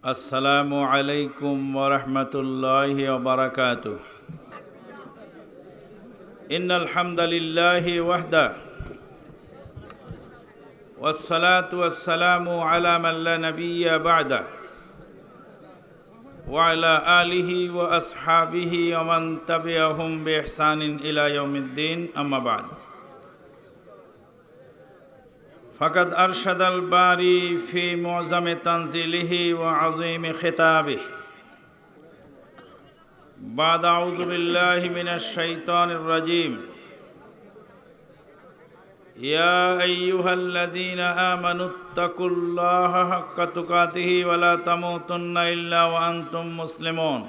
السلام عليكم ورحمة الله وبركاته إن الحمد لله وحده والصلاة والسلام على من لا نبي بعده وعلى آله وأصحابه ومن تبعهم بإحسان إلى يوم الدين أما بعد فقد أرشد الباري في معظم تنزيله وعظيم خطابه بعد أعوذ بالله من الشيطان الرجيم يا أيها الذين آمنوا اتقوا الله حق تقاته ولا تموتن إلا وأنتم مسلمون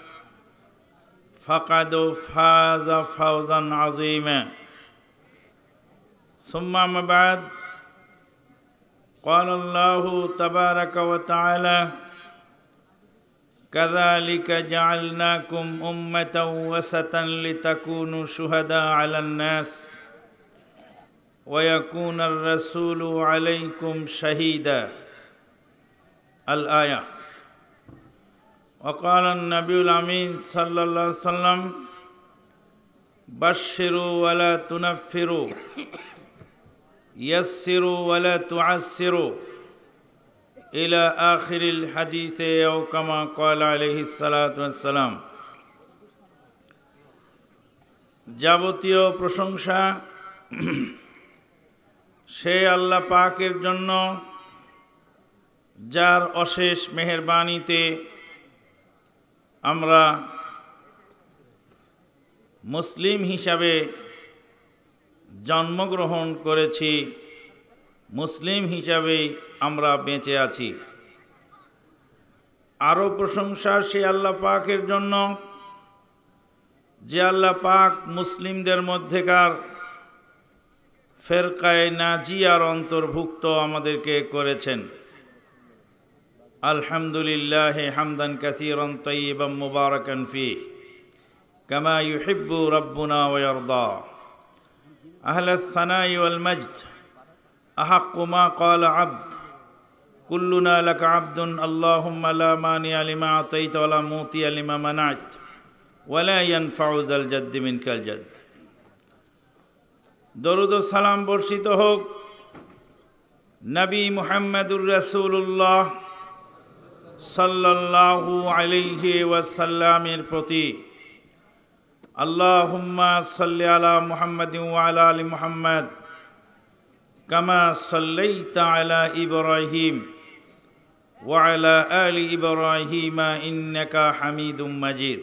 فقد فاز فوزا عظيما ثم ما بعد قال الله تبارك وتعالى كذلك جعلناكم أمة وسطا لتكونوا شهداء على الناس ويكون الرسول عليكم شهيدا الآية وقال النبي الأمين صلى الله عليه وسلم بشروا ولا تنفروا يسروا ولا تعسروا إلى آخر الحديث أو كما قال عليه الصلاة والسلام যাবতীয় প্রশংসা সে আল্লাহ পাকের জন্য যার অশেষ মেহরবানিতে আমরা মুসলিম হিসাবে জন্মগ্রহণ করেছি মুসলিম হিসাবেই আমরা বেঁচে আছি আরও প্রশংসা সে আল্লাহ পাকের জন্য যে আল্লাহ পাক মুসলিমদের মধ্যেকার ফেরকায় নাজিয়ার অন্তর্ভুক্ত আমাদেরকে করেছেন الحمد لله حمدا كثيرا طيبا مباركا فيه كما يحب ربنا ويرضى أهل الثناء والمجد أحق ما قال عبد كلنا لك عبد اللهم لا مانع لما أعطيت ولا موطي لما منعت ولا ينفع ذا الجد منك الجد দরুদ সালাম বর্ষিত نبي محمد رسول الله সাল্লাহু আলিহি ওয়াসাল্লামের প্রতি আল্লাহুম্মা সাল্লি আলা মুহাম্মদ আলা আলী মুহাম্মদ কামা সাল্লাইতা আলা ইব্রাহিম ওয়ালা আলি ইব্রাহিমা ইন্নাকা হামিদুম মাজিদ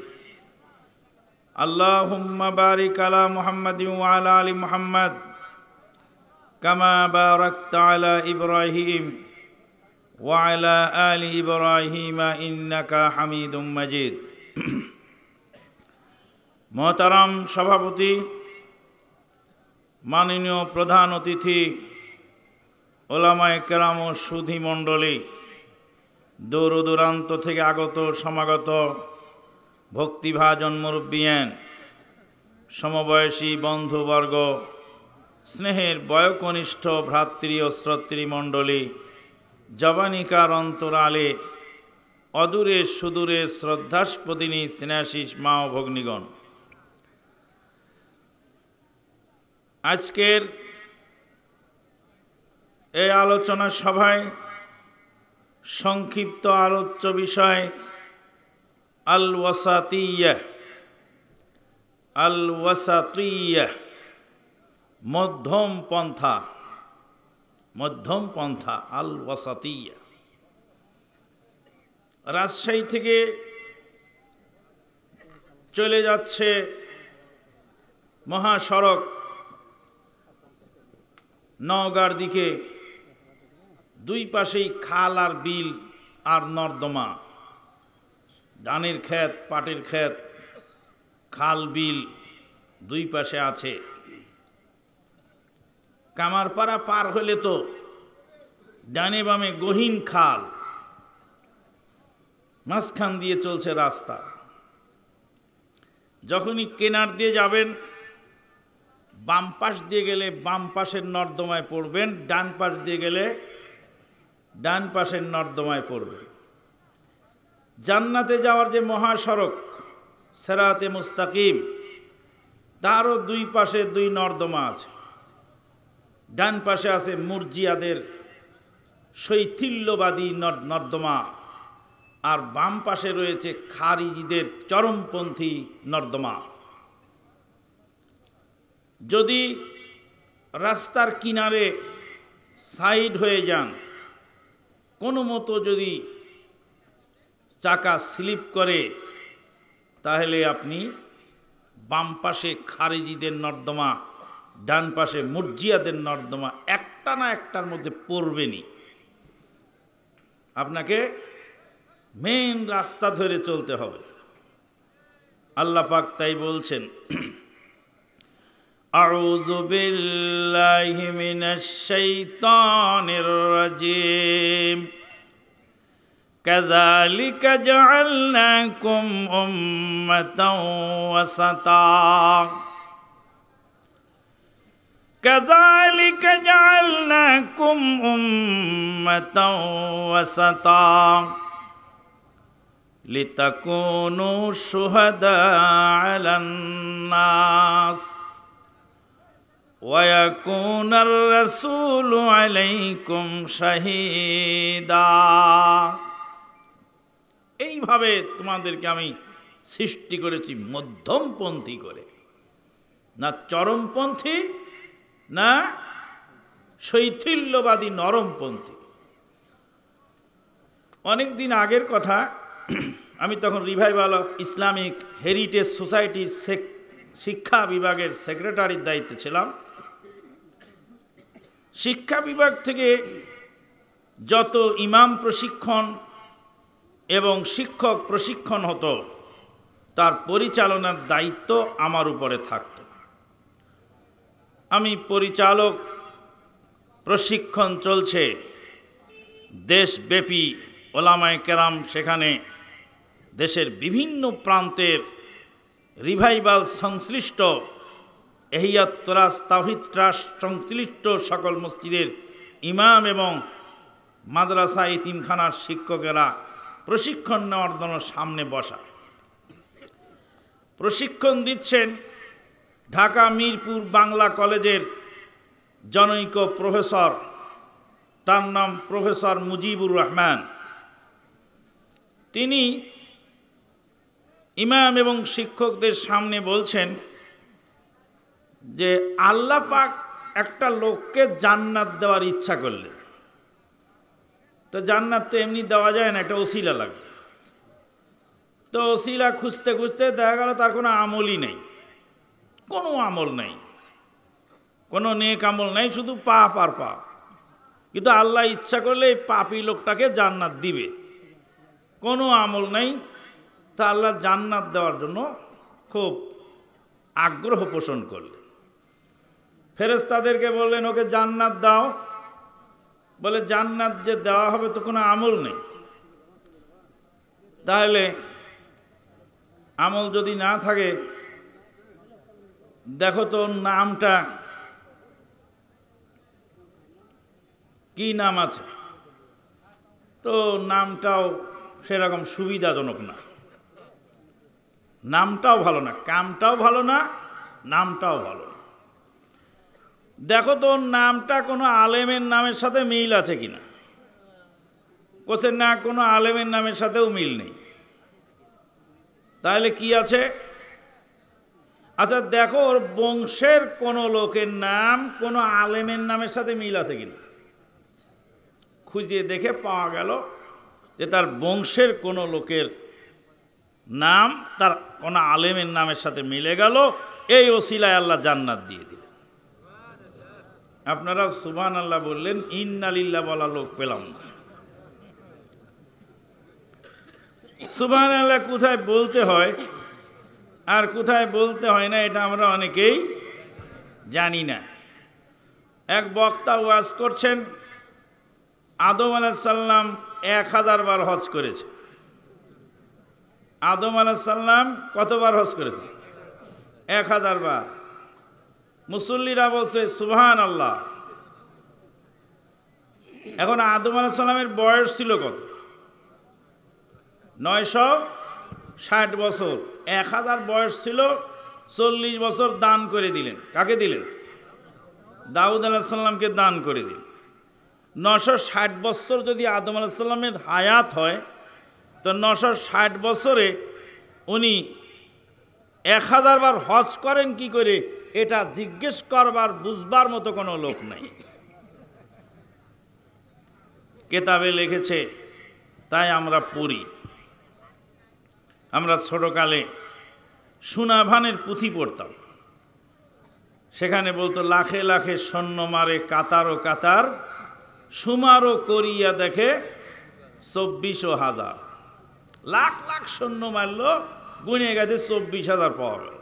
আল্লাহুম্মা বারিক আলা মুহাম্মদ আলা আলী মুহাম্মদ কামা বারাকতা আলা ইব্রাহিম وعلى آل إبراهيم إنك حميد مجيد মহতারাম সভাপতি মাননীয় প্রধান অতিথি ওলামায় কেরাম সুধি মণ্ডলী দূর দূরান্ত থেকে আগত সমাগত ভক্তিভাজন মুরব্বিয়ান সমবয়সী বন্ধুবর্গ স্নেহের বয়কনিষ্ঠ ভ্রাতৃ ও শ্রোতৃমণ্ডলী জবানিকার অন্তরালে অদূরে সুদূরে শ্রদ্ধাস্পদিনী স্নেহাশিস মা ও ভগ্নিগণ আজকের এই আলোচনা সভায় সংক্ষিপ্ত আলোচ্য বিষয় আল ওয়াসাতিয়া আল ওয়াসাতিয়া মধ্যম পন্থা মধ্যম পন্থা আল ওয়াসাতিয়া রাজশাহী থেকে চলে যাচ্ছে মহাসড়ক নওগাঁর দিকে দুই পাশেই খাল আর বিল আর নর্দমা ধানের ক্ষেত পাটের ক্ষেত খাল বিল দুই পাশে আছে কামারপাড়া পার হলে তো ডানে বামে গহীন খাল মাঝখান দিয়ে চলছে রাস্তা যখনই কেনার দিয়ে যাবেন বাম পাশ দিয়ে গেলে বাম পাশের নর্দমায় পড়বেন ডান পাশ দিয়ে গেলে ডান পাশের নর্দমায় পড়বেন জান্নাতে যাওয়ার যে মহাসড়ক সেরাতে মুস্তাকিম তারও দুই পাশে দুই নর্দমা আছে ডান পাশে আছে মুরজিয়াদের শৈথিল্যবাদী নর্দমা আর বাম পাশে রয়েছে খারিজিদের চরমপন্থী নর্দমা যদি রাস্তার কিনারে সাইড হয়ে যান কোনো মতো যদি চাকা স্লিপ করে তাহলে আপনি বাম পাশে খারেজিদের নর্দমা ডান পাশে মুরজিয়াদের নর্দমা একটা না একটার মধ্যে পড়বেনি আপনাকে মেন রাস্তা ধরে চলতে হবে আল্লাহ পাক তাই বলছেন أعوذ بالله من الشيطان الرجيم كذلك جعلناكم أمة وسطاً كذلك جعلناكم أمة وسطا لتكونوا شهداء على الناس ويكون الرسول عليكم شهيدا এইভাবে তোমাদেরকে আমি সৃষ্টি করেছি মধ্যমপন্থী করে না চরমপন্থী না শৈথিল্যবাদী নরমপন্থী অনেক দিন আগের কথা আমি তখন রিভাইভাল অফ ইসলামিক হেরিটেজ সোসাইটির শিক্ষা বিভাগের সেক্রেটারির দায়িত্বে ছিলাম শিক্ষা বিভাগ থেকে যত ইমাম প্রশিক্ষণ এবং শিক্ষক প্রশিক্ষণ হতো তার পরিচালনার দায়িত্ব আমার উপরে থাকত আমি পরিচালক প্রশিক্ষণ চলছে দেশব্যাপী ওলামায় কেরাম সেখানে দেশের বিভিন্ন প্রান্তের রিভাইভাল সংশ্লিষ্ট এহিয়াত ত্রাস তাহিদ ট্রাস সংশ্লিষ্ট সকল মসজিদের ইমাম এবং মাদ্রাসা ইতিমখানার শিক্ষকেরা প্রশিক্ষণ নেওয়ার জন্য সামনে বসা প্রশিক্ষণ দিচ্ছেন ঢাকা মিরপুর বাংলা কলেজের জনৈক প্রফেসর তার নাম প্রফেসর মুজিবুর রহমান তিনি ইমাম এবং শিক্ষকদের সামনে বলছেন যে আল্লাহ পাক একটা লোককে জান্নাত দেওয়ার ইচ্ছা করলে তো জান্নাত তো এমনি দেওয়া যায় না একটা ওসিলা লাগবে তো ওসিলা খুঁজতে খুঁজতে দেখা গেল তার কোনো আমলই নেই কোনো আমল নাই কোনো নেক আমল নাই শুধু পাপ আর পাপ কিন্তু আল্লাহ ইচ্ছা করলে এই পাপি লোকটাকে জান্নাত দিবে কোনো আমল নাই তা আল্লাহ জান্নাত দেওয়ার জন্য খুব আগ্রহ পোষণ করলেন ফেরেজ তাদেরকে বললেন ওকে জান্নাত দাও বলে জান্নাত যে দেওয়া হবে তো কোনো আমল নেই তাহলে আমল যদি না থাকে দেখো তো নামটা কি নাম আছে তো নামটাও সেরকম সুবিধাজনক না নামটাও ভালো না কামটাও ভালো না নামটাও ভালো না দেখো তো নামটা কোনো আলেমের নামের সাথে মিল আছে কিনা কোসেন না কোনো আলেমের নামের সাথেও মিল নেই তাহলে কি আছে আচ্ছা দেখো ওর বংশের কোনো লোকের নাম কোনো আলেমের নামের সাথে মিল আছে কিনা খুঁজে দেখে পাওয়া গেল যে তার বংশের কোনো লোকের নাম তার কোনো আলেমের নামের সাথে মিলে গেল এই ওসিলায় আল্লাহ জান্নাত দিয়ে দিল আপনারা সুবান আল্লাহ বললেন ইন্নালিল্লা বলা লোক পেলাম না সুবান আল্লাহ কোথায় বলতে হয় আর কোথায় বলতে হয় না এটা আমরা অনেকেই জানি না এক বক্তা ওয়াজ করছেন আদম আলাহাল্লাম এক হাজার বার হজ করেছে আদম আলাহাল্লাম কতবার হজ করেছে এক হাজার বার মুসল্লিরা বলছে সুবহান আল্লাহ এখন আদম সাল্লামের বয়স ছিল কত নয়শো ষাট বছর এক হাজার বয়স ছিল চল্লিশ বছর দান করে দিলেন কাকে দিলেন দাউদ আলাহিসাল্লামকে দান করে দিলেন নশো ষাট বছর যদি আদম আলাহিসাল্লামের হায়াত হয় তো নশো ষাট বছরে উনি এক হাজারবার হজ করেন কি করে এটা জিজ্ঞেস করবার বুঝবার মতো কোনো লোক নাই কেতাবে লিখেছে তাই আমরা পড়ি আমরা ছোটকালে সুনাভানের পুঁথি পড়তাম সেখানে বলতো লাখে লাখে সৈন্য মারে কাতার ও কাতার সুমারও করিয়া দেখে চব্বিশও হাজার লাখ লাখ সৈন্য মারল গুনে গেছে চব্বিশ হাজার পাওয়া গেল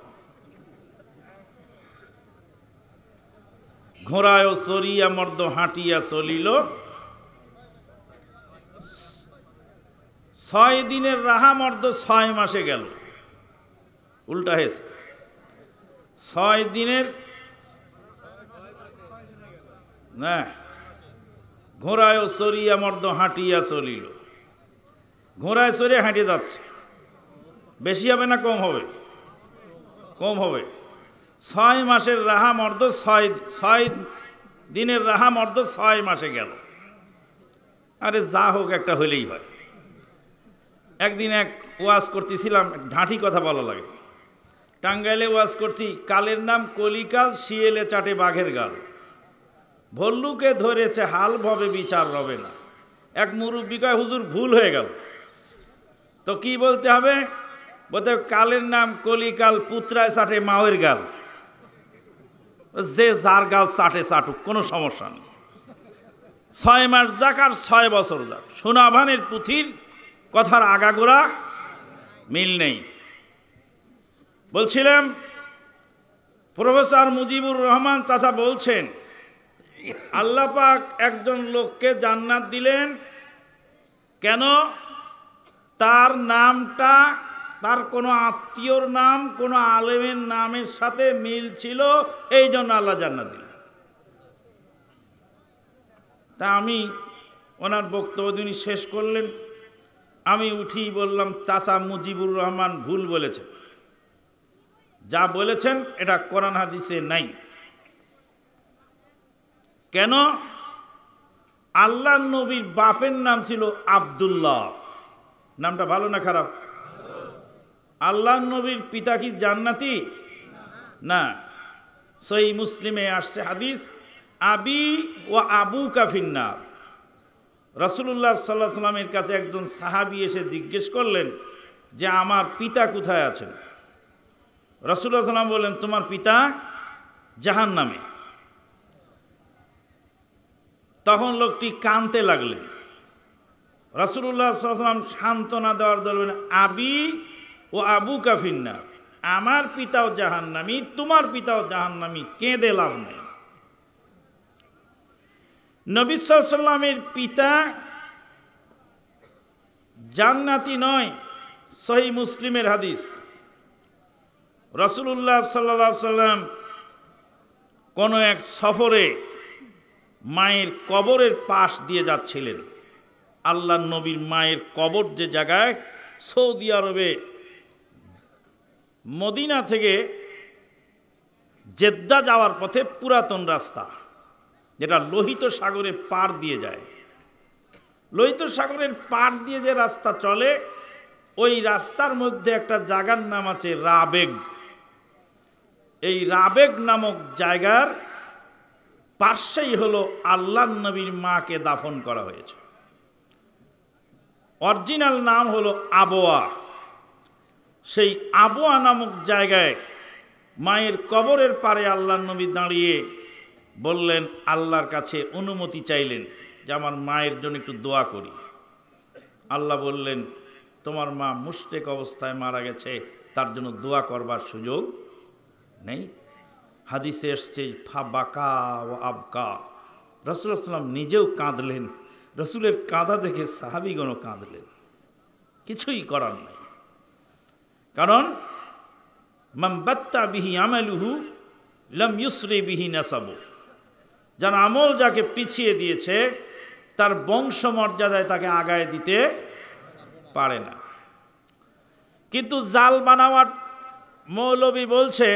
ঘোড়ায় সরিয়া মর্দ হাঁটিয়া চলিল ছয় দিনের রাহামর্দ ছয় মাসে গেল উল্টা হয়েছে ছয় দিনের না ঘোড়ায় চরিয়া মর্দ হাঁটিয়া চলিল ঘোড়ায় চরিয়া হাঁটে যাচ্ছে বেশি হবে না কম হবে কম হবে ছয় মাসের রাহা মর্দ ছয় ছয় দিনের রাহা মর্দ ছয় মাসে গেল আরে যা হোক একটা হইলেই হয় একদিন এক ওয়াজ করতেছিলাম ঢাঁটি কথা বলা লাগে টাঙ্গাইলে ওয়াজ করছি কালের নাম কলিকাল শিয়েলে চাটে বাঘের গাল ভল্লুকে ধরেছে হাল ভবে বিচার রবে না এক মুরব্বী হুজুর ভুল হয়ে গেল তো কি বলতে হবে বলতে কালের নাম কলিকাল পুত্রায় চাটে মাওয়ের গাল যে যার গাল চাটে চাটুক কোনো সমস্যা নেই ছয় মাস যাক আর ছয় বছর যাক সোনাভানের পুঁথির কথার আগাগোড়া মিল নেই বলছিলাম প্রফেসর মুজিবুর রহমান চাচা বলছেন আল্লাহ পাক একজন লোককে জান্নাত দিলেন কেন তার নামটা তার কোনো আত্মীয়র নাম কোনো আলেমের নামের সাথে মিল ছিল এই জন্য আল্লাহ জান্নাত দিলেন তা আমি ওনার বক্তব্য তিনি শেষ করলেন আমি উঠি বললাম চাচা মুজিবুর রহমান ভুল বলেছে যা বলেছেন এটা কোরআন হাদিসে নাই কেন আল্লাহ নবীর বাপের নাম ছিল আবদুল্লাহ নামটা ভালো না খারাপ আল্লাহ নবীর পিতা কি জান্নাতি না সেই মুসলিমে আসছে হাদিস আবি ও আবু কাফিন্নার রাসুলুল্লাহ সাল্লাহ সাল্লামের কাছে একজন সাহাবি এসে জিজ্ঞেস করলেন যে আমার পিতা কোথায় আছেন রসুল্লাহ সাল্লাম বললেন তোমার পিতা জাহান নামে তখন লোকটি কানতে লাগলেন রসুল্লাহ সাল্লাম সান্ত্বনা দেওয়ার দলবেন আবি ও আবু কাফিন্না আমার পিতাও জাহান্নামি তোমার পিতাও নামি কেঁদে লাভ নেই নবী পিতা জান্নাতি নয় সহি মুসলিমের হাদিস রসুল্লাহ সাল্লা সাল্লাম কোনো এক সফরে মায়ের কবরের পাশ দিয়ে যাচ্ছিলেন আল্লাহ নবীর মায়ের কবর যে জায়গায় সৌদি আরবে মদিনা থেকে জেদ্দা যাওয়ার পথে পুরাতন রাস্তা যেটা লোহিত সাগরে পার দিয়ে যায় লোহিত সাগরের পার দিয়ে যে রাস্তা চলে ওই রাস্তার মধ্যে একটা জায়গার নাম আছে রাবেগ এই রাবেগ নামক জায়গার পার্শ্বেই হলো আল্লাহ নবীর মাকে দাফন করা হয়েছে অরিজিনাল নাম হলো আবোয়া সেই আবোয়া নামক জায়গায় মায়ের কবরের পারে আল্লাহ নবী দাঁড়িয়ে বললেন আল্লাহর কাছে অনুমতি চাইলেন যে আমার মায়ের জন্য একটু দোয়া করি আল্লাহ বললেন তোমার মা মুস্টেক অবস্থায় মারা গেছে তার জন্য দোয়া করবার সুযোগ নেই হাদিসে এসছে ফা বাকা ও আবকা রসুল আসলাম নিজেও কাঁদলেন রসুলের কাঁদা দেখে সাহাবিগণও কাঁদলেন কিছুই করার নাই কারণ মাম্বাত্তা বিহি আমালুহু লম ইউসরে বিহি নাসাবু যেন আমল যাকে পিছিয়ে দিয়েছে তার বংশ মর্যাদায় তাকে আগায় দিতে পারে না কিন্তু জাল বানাওয়ার মৌলবী বলছে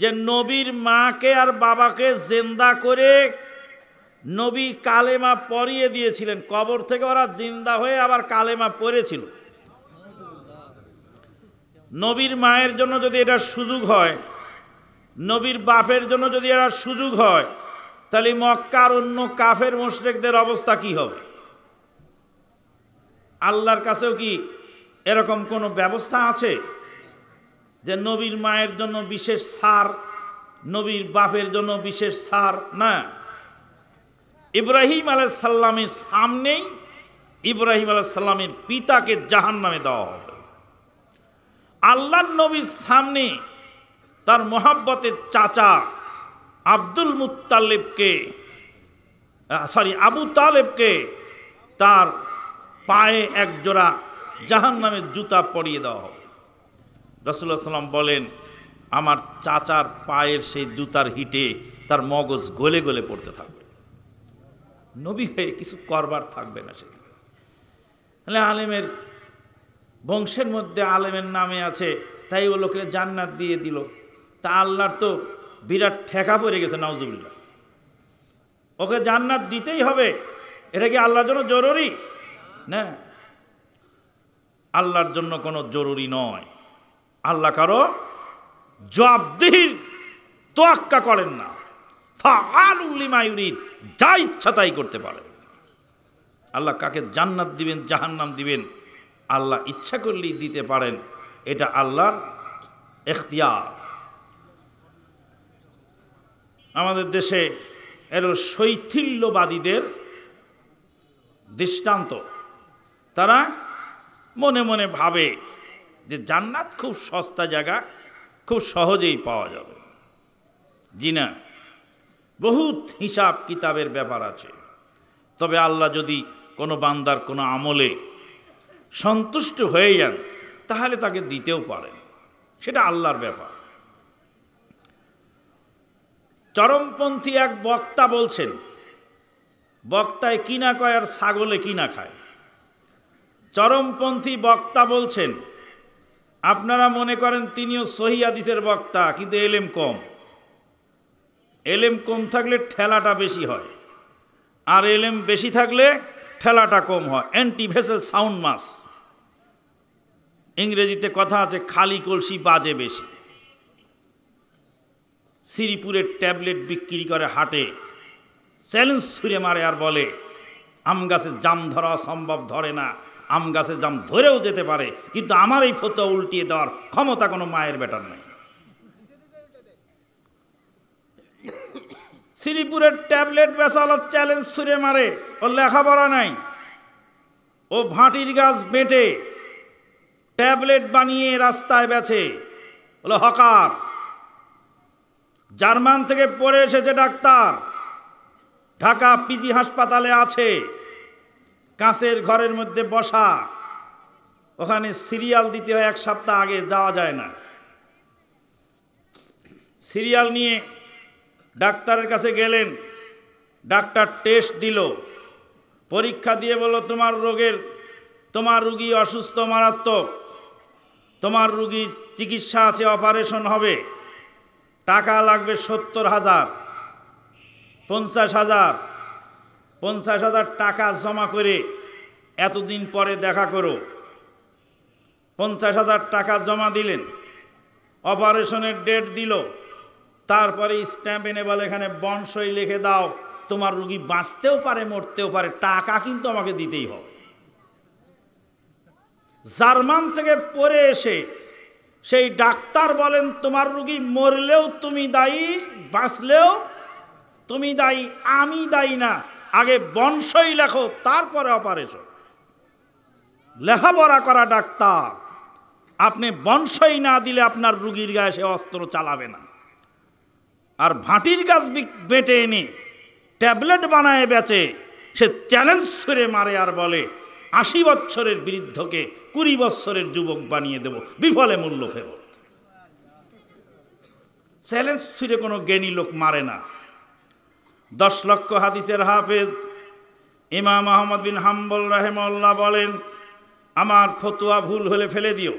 যে নবীর মাকে আর বাবাকে জেন্দা করে নবী কালেমা পরিয়ে দিয়েছিলেন কবর থেকে ওরা জিন্দা হয়ে আবার কালেমা পরেছিল নবীর মায়ের জন্য যদি এটা সুযোগ হয় নবীর বাপের জন্য যদি এটা সুযোগ হয় তাহলে মক্কার অন্য কাফের মুশ্রেকদের অবস্থা কি হবে আল্লাহর কাছেও কি এরকম কোনো ব্যবস্থা আছে যে নবীর মায়ের জন্য বিশেষ সার নবীর বাপের জন্য বিশেষ সার না ইব্রাহিম আলাইসাল্লামের সামনেই ইব্রাহিম সাল্লামের পিতাকে জাহান নামে দেওয়া হবে আল্লাহ নবীর সামনে তার মোহাব্বতের চাচা আব্দুল মুতালেবকে সরি আবু তালেবকে তার পায়ে একজোড়া জাহান নামের জুতা পরিয়ে দেওয়া হবে রসুল্লাহ সাল্লাম বলেন আমার চাচার পায়ের সেই জুতার হিটে তার মগজ গলে গলে পড়তে থাকবে নবী হয়ে কিছু করবার থাকবে না সেদিন তাহলে আলেমের বংশের মধ্যে আলেমের নামে আছে তাই ও লোকের জান্নাত দিয়ে দিল তা আল্লাহর তো বিরাট ঠেকা পড়ে গেছে নাউজুবিল্লা ওকে জান্নাত দিতেই হবে এটা কি আল্লাহর জন্য জরুরি না আল্লাহর জন্য কোনো জরুরি নয় আল্লাহ কারো জবাবদিহির তোয়াক্কা করেন না যা ইচ্ছা তাই করতে পারে আল্লাহ কাকে জান্নাত দিবেন জাহান্নাম দিবেন আল্লাহ ইচ্ছা করলেই দিতে পারেন এটা আল্লাহর এখতিয়ার আমাদের দেশে এর শৈথিল্যবাদীদের দৃষ্টান্ত তারা মনে মনে ভাবে যে জান্নাত খুব সস্তা জায়গা খুব সহজেই পাওয়া যাবে জি না বহুত হিসাব কিতাবের ব্যাপার আছে তবে আল্লাহ যদি কোনো বান্দার কোনো আমলে সন্তুষ্ট হয়ে যান তাহলে তাকে দিতেও পারেন সেটা আল্লাহর ব্যাপার চরমপন্থী এক বক্তা বলছেন বক্তায় কি না কয় আর ছাগলে কি না খায় চরমপন্থী বক্তা বলছেন আপনারা মনে করেন তিনিও সহিদিসের বক্তা কিন্তু এলেম কম এলেম কম থাকলে ঠেলাটা বেশি হয় আর এলেম বেশি থাকলে ঠেলাটা কম হয় অ্যান্টি ভেসেল সাউন্ড মাস ইংরেজিতে কথা আছে খালি কলসি বাজে বেশি শ্রীপুরের ট্যাবলেট বিক্রি করে হাটে চ্যালেঞ্জ ছুঁড়ে মারে আর বলে আম গাছে জাম ধরা সম্ভব ধরে না আম গাছে জাম ধরেও যেতে পারে কিন্তু আমার এই ফতো উল্টিয়ে দেওয়ার ক্ষমতা কোনো মায়ের বেটার নেই শ্রীপুরের ট্যাবলেট বেচালো চ্যালেঞ্জ ছুঁড়ে মারে ও লেখাপড়া নাই ও ভাঁটির গাছ বেঁটে ট্যাবলেট বানিয়ে রাস্তায় বেছে বলে হকার জার্মান থেকে পড়ে এসেছে ডাক্তার ঢাকা পিজি হাসপাতালে আছে কাঁচের ঘরের মধ্যে বসা ওখানে সিরিয়াল দিতে হয় এক সপ্তাহ আগে যাওয়া যায় না সিরিয়াল নিয়ে ডাক্তারের কাছে গেলেন ডাক্তার টেস্ট দিল পরীক্ষা দিয়ে বলল তোমার রোগের তোমার রুগী অসুস্থ মারাত্মক তোমার রুগী চিকিৎসা আছে অপারেশন হবে টাকা লাগবে সত্তর হাজার পঞ্চাশ হাজার পঞ্চাশ হাজার টাকা জমা করে এতদিন পরে দেখা করো পঞ্চাশ হাজার টাকা জমা দিলেন অপারেশনের ডেট দিল তারপরে স্ট্যাম্প এনে বলে এখানে বংশই লিখে দাও তোমার রুগী বাঁচতেও পারে মরতেও পারে টাকা কিন্তু আমাকে দিতেই হবে জার্মান থেকে পরে এসে সেই ডাক্তার বলেন তোমার রুগী মরলেও তুমি দায়ী বাঁচলেও তুমি দায়ী আমি দায়ী না আগে বংশই লেখো তারপরে অপারেশন লেখাপড়া করা ডাক্তার আপনি বংশই না দিলে আপনার রুগীর গায়ে সে অস্ত্র চালাবে না আর ভাঁটির গাছ বেটে এনে ট্যাবলেট বানায় বেচে সে চ্যালেঞ্জ ছুঁড়ে মারে আর বলে আশি বৎসরের বৃদ্ধকে কুড়ি বৎসরের যুবক বানিয়ে দেব বিফলে মূল্য ফেরত চ্যালেঞ্জ ছুঁড়ে কোনো জ্ঞানী লোক মারে না দশ লক্ষ হাদিসের হাফেজ ইমাম আহমদ বিন হাম্বল রাহেমল্লা বলেন আমার ফতুয়া ভুল হলে ফেলে দিও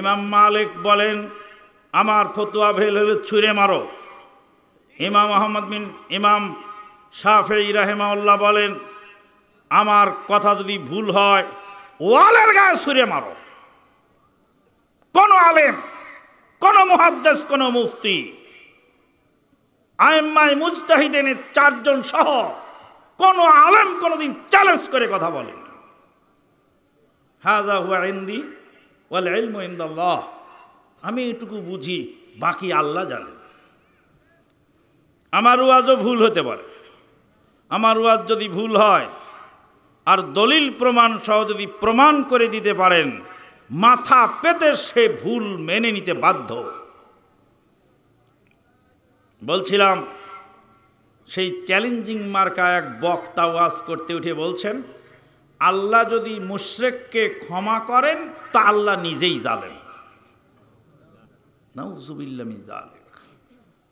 ইমাম মালিক বলেন আমার ফতুয়া ভেল হলে ছুঁড়ে মারো ইমাম আহমদ বিন ইমাম শাহ ইরাহেমাউল্লাহ বলেন আমার কথা যদি ভুল হয় ওয়ালের গায়ে সুরে মারো কোনো আলেম কোনো মহাদ্দেশ কোনো মুফতি আইম্মাই মুজতাহিদিনের চারজন সহ কোনো আলেম কোনোদিন চ্যালেঞ্জ করে কথা বলে হাজা হুয়া ইন্দি বলে ইন্দাল্লাহ আমি এটুকু বুঝি বাকি আল্লাহ জানে আমার ওয়াজও ভুল হতে পারে আমার ওয়াজ যদি ভুল হয় আর দলিল প্রমাণ সহ যদি প্রমাণ করে দিতে পারেন মাথা পেতে সে ভুল মেনে নিতে বাধ্য বলছিলাম সেই চ্যালেঞ্জিং মার্কা এক বক্তা ওয়াজ করতে উঠে বলছেন আল্লাহ যদি মুশ্রেককে ক্ষমা করেন তা আল্লাহ নিজেই জানেন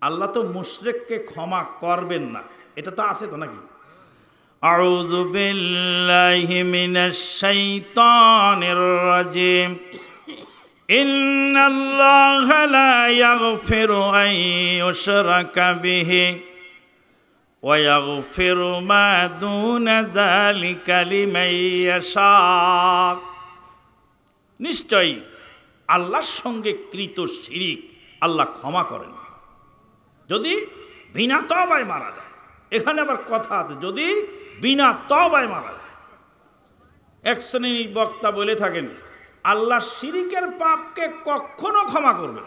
আল্লাহ তো মুশ্রেককে ক্ষমা করবেন না এটা তো আছে তো নাকি أعوذ بالله من الشيطان الرجيم إن الله لا يغفر أن يشرك به ويغفر ما دون ذلك لمن يشاء নিশ্চয়ই আল্লাহর সঙ্গে কৃত শিরিক আল্লাহ ক্ষমা করেন যদি বিনা তবায় মারা যায় এখানে আবার কথা আছে যদি বিনা তবায় মারা যায় এক শ্রেণীর বক্তা বলে থাকেন আল্লাহ শিরিকের পাপকে কখনো ক্ষমা করবে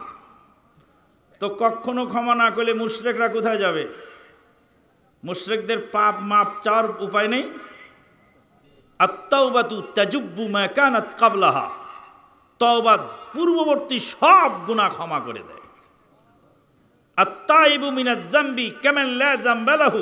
তো কখনো ক্ষমা না করলে মুশ্রেকরা কোথায় যাবে মুশ্রেকদের পাপ মাপ চার উপায় নেই আত্মাউবাতু তেজুব্বু মেকানাত কাবলাহা তওবাদ পূর্ববর্তী সব গুণা ক্ষমা করে দেয় আত্মাইবু মিনাজ জাম্বি কেমেন লা বেলাহু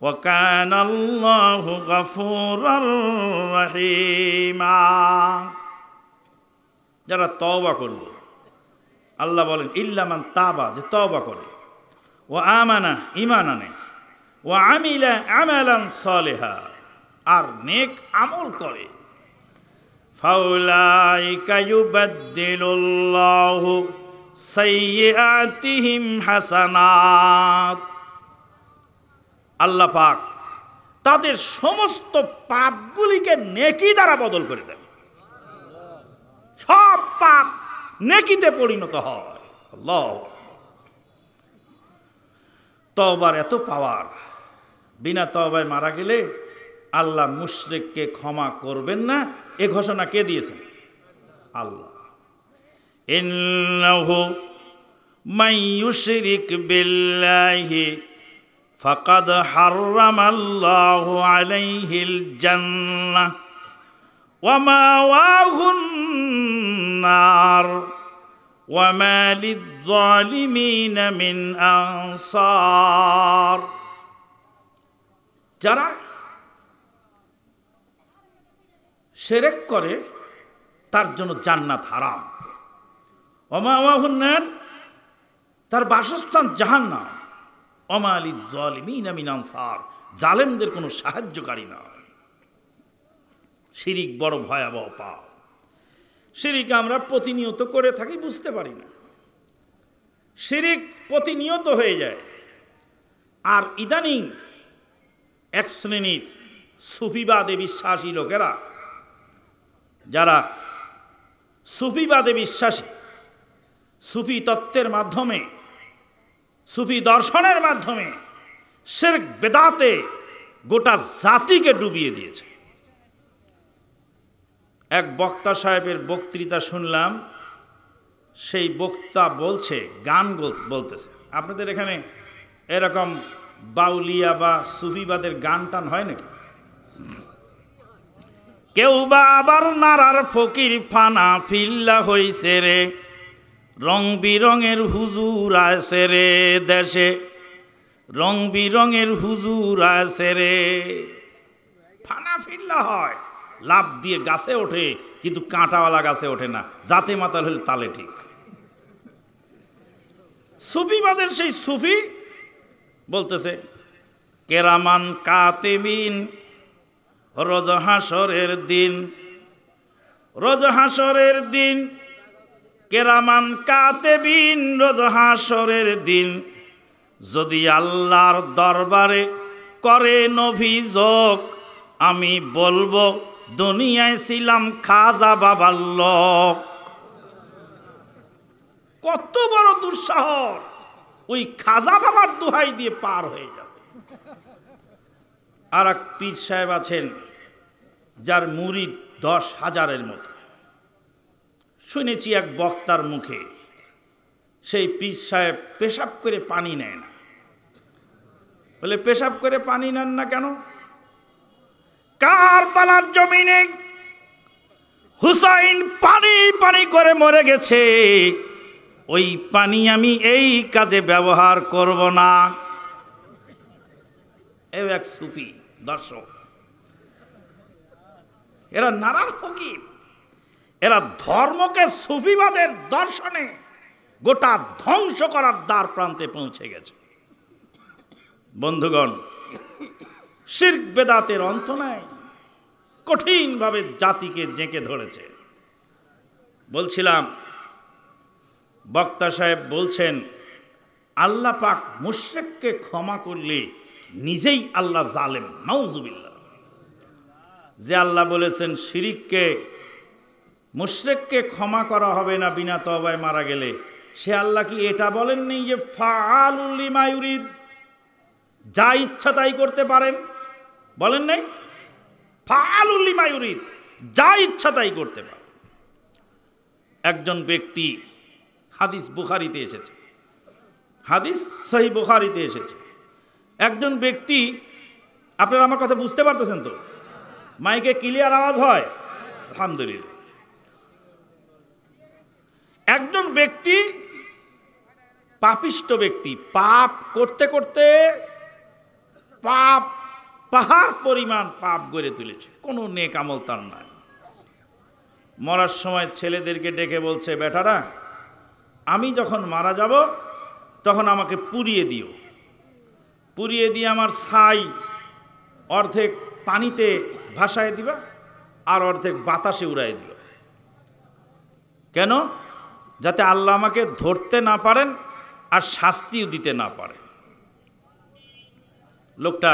وكان الله غفورا رحيما যারা তওবা করবে আল্লাহ বলেন ইল্লামান তাবা যে তবা করে ও আমানা ইমান আনে ও আমিলা আমালান সলেহা আর নেক আমল করে ফাউলাইকা ইউবাদদিলুল্লাহু সাইয়্যাতিহিম হাসানাত আল্লাহ পাক তাদের সমস্ত পাপগুলিকে নেকি দ্বারা বদল করে দেন সব পাপ নেকিতে পরিণত হয় তবার এত পাওয়ার বিনা তবায় মারা গেলে আল্লাহ মুশরেককে ক্ষমা করবেন না এ ঘোষণা কে দিয়েছেন আল্লাহ ইন্নাহু মাইয়ুশরিক বিল্লাহি فقد حرم الله عليه الجنة وماواه النار وما للظالمين من أنصار যারা সেরেক করে তার জন্য জান্নাত হারাম অমাওয়াহুন্নার তার বাসস্থান জাহান্নাম অমালি জলিমিন আমিন আনসার জালেমদের কোনো সাহায্যকারী নয় শিরিক বড় ভয়াবহ পাপ শিরিক আমরা প্রতিনিয়ত করে থাকি বুঝতে পারি না শিরিক প্রতিনিয়ত হয়ে যায় আর ইদানিং এক শ্রেণীর সুফিবাদে বিশ্বাসী লোকেরা যারা সুফিবাদে বিশ্বাসী সুফি তত্ত্বের মাধ্যমে সুফি দর্শনের মাধ্যমে সের বেদাতে গোটা জাতিকে ডুবিয়ে দিয়েছে এক বক্তা সাহেবের বক্তৃতা শুনলাম সেই বক্তা বলছে গান বলতেছে আপনাদের এখানে এরকম বাউলিয়া বা সুফিবাদের গান টান হয় নাকি কেউ বা আবার নারার ফকির ফানা ফিল্লা হইছে রে রং বিরঙের হুজুর আছে রে দেশে রং বিরঙের হুজুর আছে রে ফানা ফিল্লা হয় লাভ দিয়ে গাছে ওঠে কিন্তু কাঁটাওয়ালা গাছে ওঠে না জাতে মাতাল হলে তালে ঠিক সুফিবাদের সেই সুফি বলতেছে কেরামান কাতেবিন রজহাসরের দিন রজহাসরের দিন কেরামান কাতে বিন রোজ হাসরের দিন যদি আল্লাহর দরবারে করে নভিযোগ আমি বলবো দুনিয়ায় ছিলাম খাজা বাবার লোক কত বড় দুঃসাহর ওই খাজা বাবার দোহাই দিয়ে পার হয়ে যাবে আর এক পীর সাহেব আছেন যার মুড়ি দশ হাজারের মতো শুনেছি এক বক্তার মুখে সেই পীর সাহেব পেশাব করে পানি নেয় না বলে পেশাব করে পানি নেন না কেন কার পালার জমিনে হুসাইন পানি পানি করে মরে গেছে ওই পানি আমি এই কাজে ব্যবহার করব না এও এক সুপি দর্শক এরা নারার ফকির এরা ধর্মকে সুফিবাদের দর্শনে গোটা ধ্বংস করার দ্বার প্রান্তে পৌঁছে গেছে বন্ধুগণ শির্ক বেদাতের অন্ত নাই কঠিনভাবে জাতিকে জেঁকে ধরেছে বলছিলাম বক্তা সাহেব বলছেন আল্লাহ পাক মুশ্রেককে ক্ষমা করলে নিজেই আল্লাহ জালেম নাউজুবিল্লা যে আল্লাহ বলেছেন শিরিককে মুশ্রেককে ক্ষমা করা হবে না বিনা তবায় মারা গেলে সে আল্লাহ কি এটা বলেননি যে মায়ুরিদ যা ইচ্ছা তাই করতে পারেন বলেন নাই ফালুলিমায়ুরিদ যা ইচ্ছা তাই করতে পারেন একজন ব্যক্তি হাদিস বুখারিতে এসেছে হাদিস সহি বুখারিতে এসেছে একজন ব্যক্তি আপনারা আমার কথা বুঝতে পারতেছেন তো মাইকে ক্লিয়ার আওয়াজ হয় আলহামদুলিল্লাহ একজন ব্যক্তি পাপিষ্ট ব্যক্তি পাপ করতে করতে পাপ পাহাড় পরিমাণ পাপ গড়ে তুলেছে কোনো নেক আমল তার নাই মরার সময় ছেলেদেরকে ডেকে বলছে বেটারা আমি যখন মারা যাব তখন আমাকে পুড়িয়ে দিও পুড়িয়ে দিয়ে আমার ছাই অর্ধেক পানিতে ভাসায় দিবা আর অর্ধেক বাতাসে উড়াই দিবা কেন যাতে আল্লাহ আমাকে ধরতে না পারেন আর শাস্তিও দিতে না পারেন লোকটা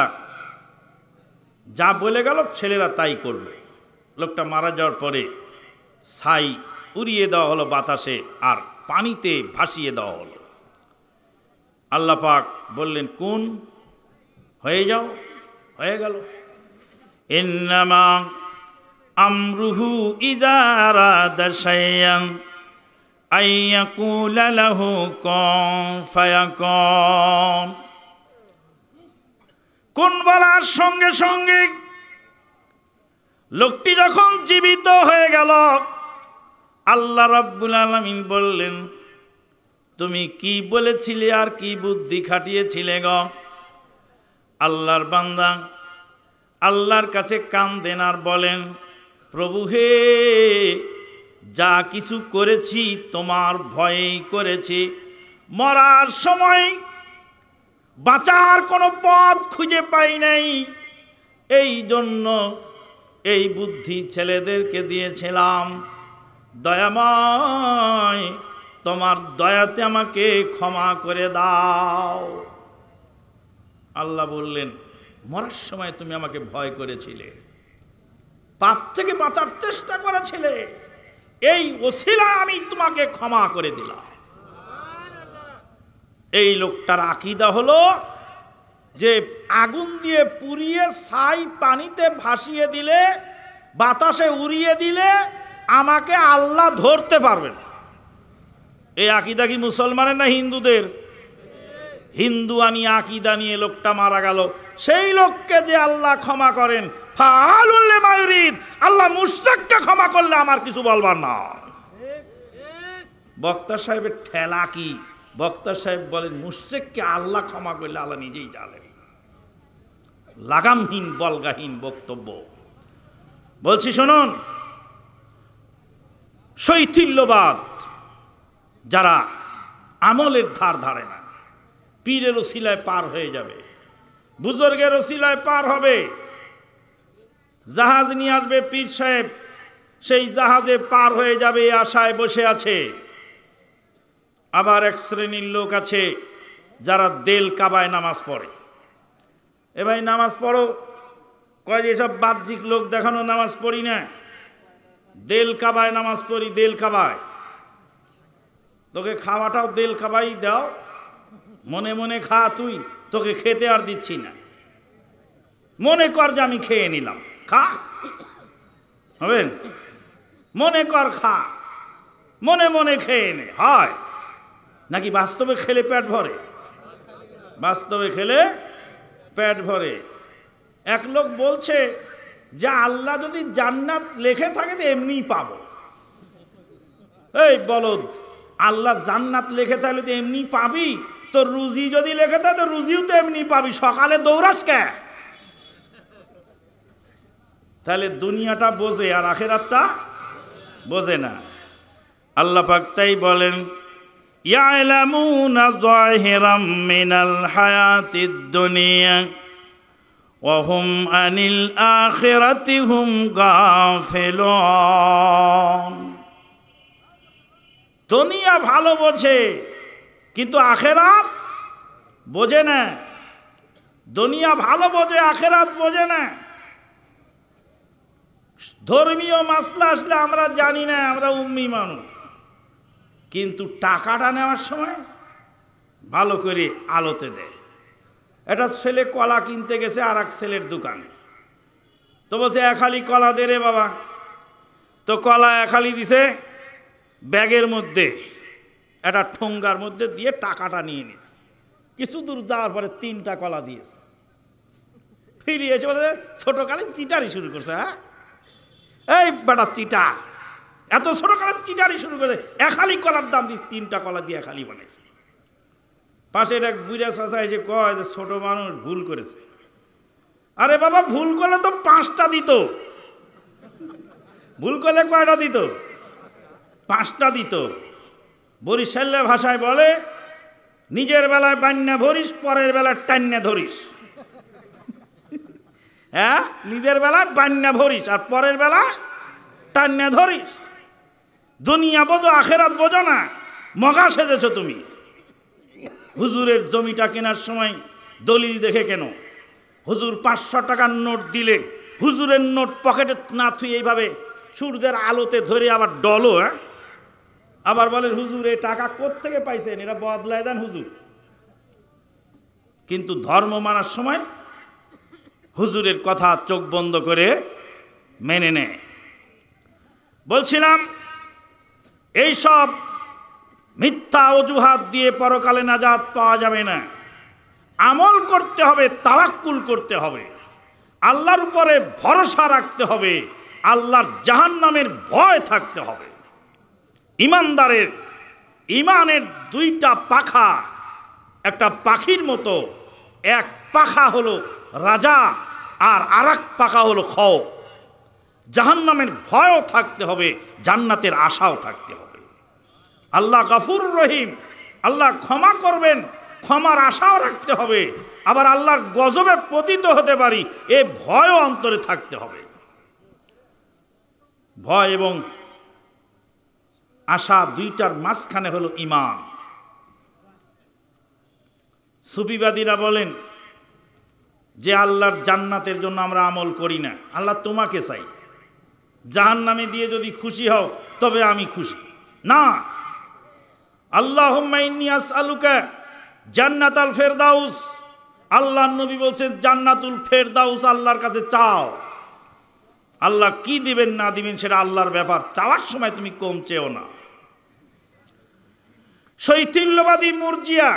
যা বলে গেল ছেলেরা তাই করবে লোকটা মারা যাওয়ার পরে ছাই উড়িয়ে দেওয়া হলো বাতাসে আর পানিতে ভাসিয়ে দেওয়া হলো আল্লাহ পাক বললেন কোন হয়ে যাও হয়ে গেল এন্নামা আমরুহু ইদারা দশায়াং আইয়াকুল লাহু কম ফায়াকম কোন বলার সঙ্গে সঙ্গে লোকটি যখন জীবিত হয়ে গেল আল্লাহ রাব্বুল আলমিন বললেন তুমি কি বলেছিলে আর কি বুদ্ধি খাটিয়েছিলে গ আল্লাহর বান্দা আল্লাহর কাছে কান্দেন আর বলেন প্রভু হে যা কিছু করেছি তোমার ভয়েই করেছি মরার সময় বাঁচার কোনো পথ খুঁজে পাই নাই এই জন্য এই বুদ্ধি ছেলেদেরকে দিয়েছিলাম দয়াময় তোমার দয়াতে আমাকে ক্ষমা করে দাও আল্লাহ বললেন মরার সময় তুমি আমাকে ভয় করেছিলে পাপ থেকে বাঁচার চেষ্টা করেছিলে এই ওসিলা আমি তোমাকে ক্ষমা করে দিলাম এই লোকটার আকিদা হলো যে আগুন দিয়ে পুড়িয়ে সাই পানিতে ভাসিয়ে দিলে বাতাসে উড়িয়ে দিলে আমাকে আল্লাহ ধরতে পারবেন এই আকিদা কি মুসলমানের না হিন্দুদের হিন্দু আনি আকিদা নিয়ে লোকটা মারা গেল সেই লোককে যে আল্লাহ ক্ষমা করেন ফাআলুল মায়ুরিদ আল্লাহ মুশতাককে ক্ষমা করলে আমার কিছু বলবার না বক্তা সাহেবের ঠেলা কি বক্তা সাহেব বলেন মুশরিককে আল্লাহ ক্ষমা করলে আল্লাহ নিজেই জানেন লাগামহীন বলগাহীন বক্তব্য বলছি শুনুন শৈথিল্যবাদ যারা আমলের ধার ধারে না পীরেরও শিলায় পার হয়ে যাবে বুজুর্গের শিলায় পার হবে জাহাজ নিয়ে আসবে পীর সাহেব সেই জাহাজে পার হয়ে যাবে আশায় বসে আছে আবার এক শ্রেণীর লোক আছে যারা দেল কাবায় নামাজ পড়ে এ ভাই নামাজ পড়ো কয় যে সব বাহ্যিক লোক দেখানো নামাজ পড়ি না দেল কাবায় নামাজ পড়ি দেল কাবায় তোকে খাওয়াটাও দেল কাবাই দাও মনে মনে খা তুই তোকে খেতে আর দিচ্ছি না মনে কর যে আমি খেয়ে নিলাম খা হবেন মনে কর খা মনে মনে খেয়ে নে হয় নাকি বাস্তবে খেলে পেট ভরে বাস্তবে খেলে পেট ভরে এক লোক বলছে যে আল্লাহ যদি জান্নাত লেখে থাকে তো এমনিই পাব এই বলদ আল্লাহ জান্নাত লেখে থাকলে তো এমনি পাবি তো রুজি যদি লেখে থাকে তো রুজিও তো এমনি পাবি সকালে দৌড়াস কে তাহলে দুনিয়াটা বোঝে আর আখেরাতটা বোঝে না আল্লাহ পাক তাই বলেন يعلمون ظاهرا من الحياة الدنيا وهم عن الآخرة هم غافلون দুনিয়া ভালো বোঝে কিন্তু আখেরাত বোঝে না দুনিয়া ভালো বোঝে আখেরাত বোঝে না ধর্মীয় মাসলা আসলে আমরা জানি না আমরা উম্মি মানুষ কিন্তু টাকাটা নেওয়ার সময় ভালো করে আলোতে দেয় একটা ছেলে কলা কিনতে গেছে আর এক ছেলের দোকানে তো বলছে একালি কলা দে রে বাবা তো কলা একালি দিছে ব্যাগের মধ্যে একটা ঠোঙ্গার মধ্যে দিয়ে টাকাটা নিয়ে নিছে কিছু দূর যাওয়ার পরে তিনটা কলা দিয়েছে ফিরিয়েছে বলছে ছোটোকালে চিটারি শুরু করছে হ্যাঁ এই বেটা চিটার এত ছোট কালার চিটারি শুরু করে একালি কলার দাম দিয়ে তিনটা কলা দিয়ে একালি বানাইছে পাশের এক বুড়া চাষা এসে কয় যে ছোটো মানুষ ভুল করেছে আরে বাবা ভুল করলে তো পাঁচটা দিত ভুল করলে কয়টা দিত পাঁচটা দিত বরিশাল্যা ভাষায় বলে নিজের বেলায় বান্না ভরিস পরের বেলায় টান্না ধরিস হ্যাঁ নিজের বেলায় বান্যা ভরিস আর পরের বেলা টান্যা ধরিস দুনিয়া বোঝো আখেরাত বোঝো না মগা সেজেছ তুমি হুজুরের জমিটা কেনার সময় দলিল দেখে কেন হুজুর পাঁচশো টাকার নোট দিলে হুজুরের নোট পকেটে না থুই এইভাবে সূর্যের আলোতে ধরে আবার ডলো হ্যাঁ আবার বলেন হুজুর এই টাকা কোথেকে পাইছেন এটা বদলায় দেন হুজুর কিন্তু ধর্ম মানার সময় হুজুরের কথা চোখ বন্ধ করে মেনে নেয় বলছিলাম এই সব মিথ্যা অজুহাত দিয়ে পরকালে নাজাত পাওয়া যাবে না আমল করতে হবে তাওয়াক্কুল করতে হবে আল্লাহর উপরে ভরসা রাখতে হবে আল্লাহর জাহান নামের ভয় থাকতে হবে ইমানদারের ইমানের দুইটা পাখা একটা পাখির মতো এক পাখা হলো রাজা আর আরাক পাকা হলো খ জাহান্নামের ভয়ও থাকতে হবে জান্নাতের আশাও থাকতে হবে আল্লাহ গাফুর রহিম আল্লাহ ক্ষমা করবেন ক্ষমার আশাও রাখতে হবে আবার আল্লাহর গজবে পতিত হতে পারি এ ভয়ও অন্তরে থাকতে হবে ভয় এবং আশা দুইটার মাঝখানে হলো ইমান সুফিবাদীরা বলেন যে আল্লাহর জান্নাতের জন্য আমরা আমল করি না আল্লাহ তোমাকে চাই জাহান নামে দিয়ে যদি খুশি হও তবে আমি খুশি না আল্লাহ আলুকা জান্নাত আল ফেরদাউস আল্লাহ নবী বলছেন জান্নাতুল ফেরদাউস আল্লাহর কাছে চাও আল্লাহ কি দিবেন না দিবেন সেটা আল্লাহর ব্যাপার চাওয়ার সময় তুমি কম চেও না শৈথিল্যবাদী মুরজিয়া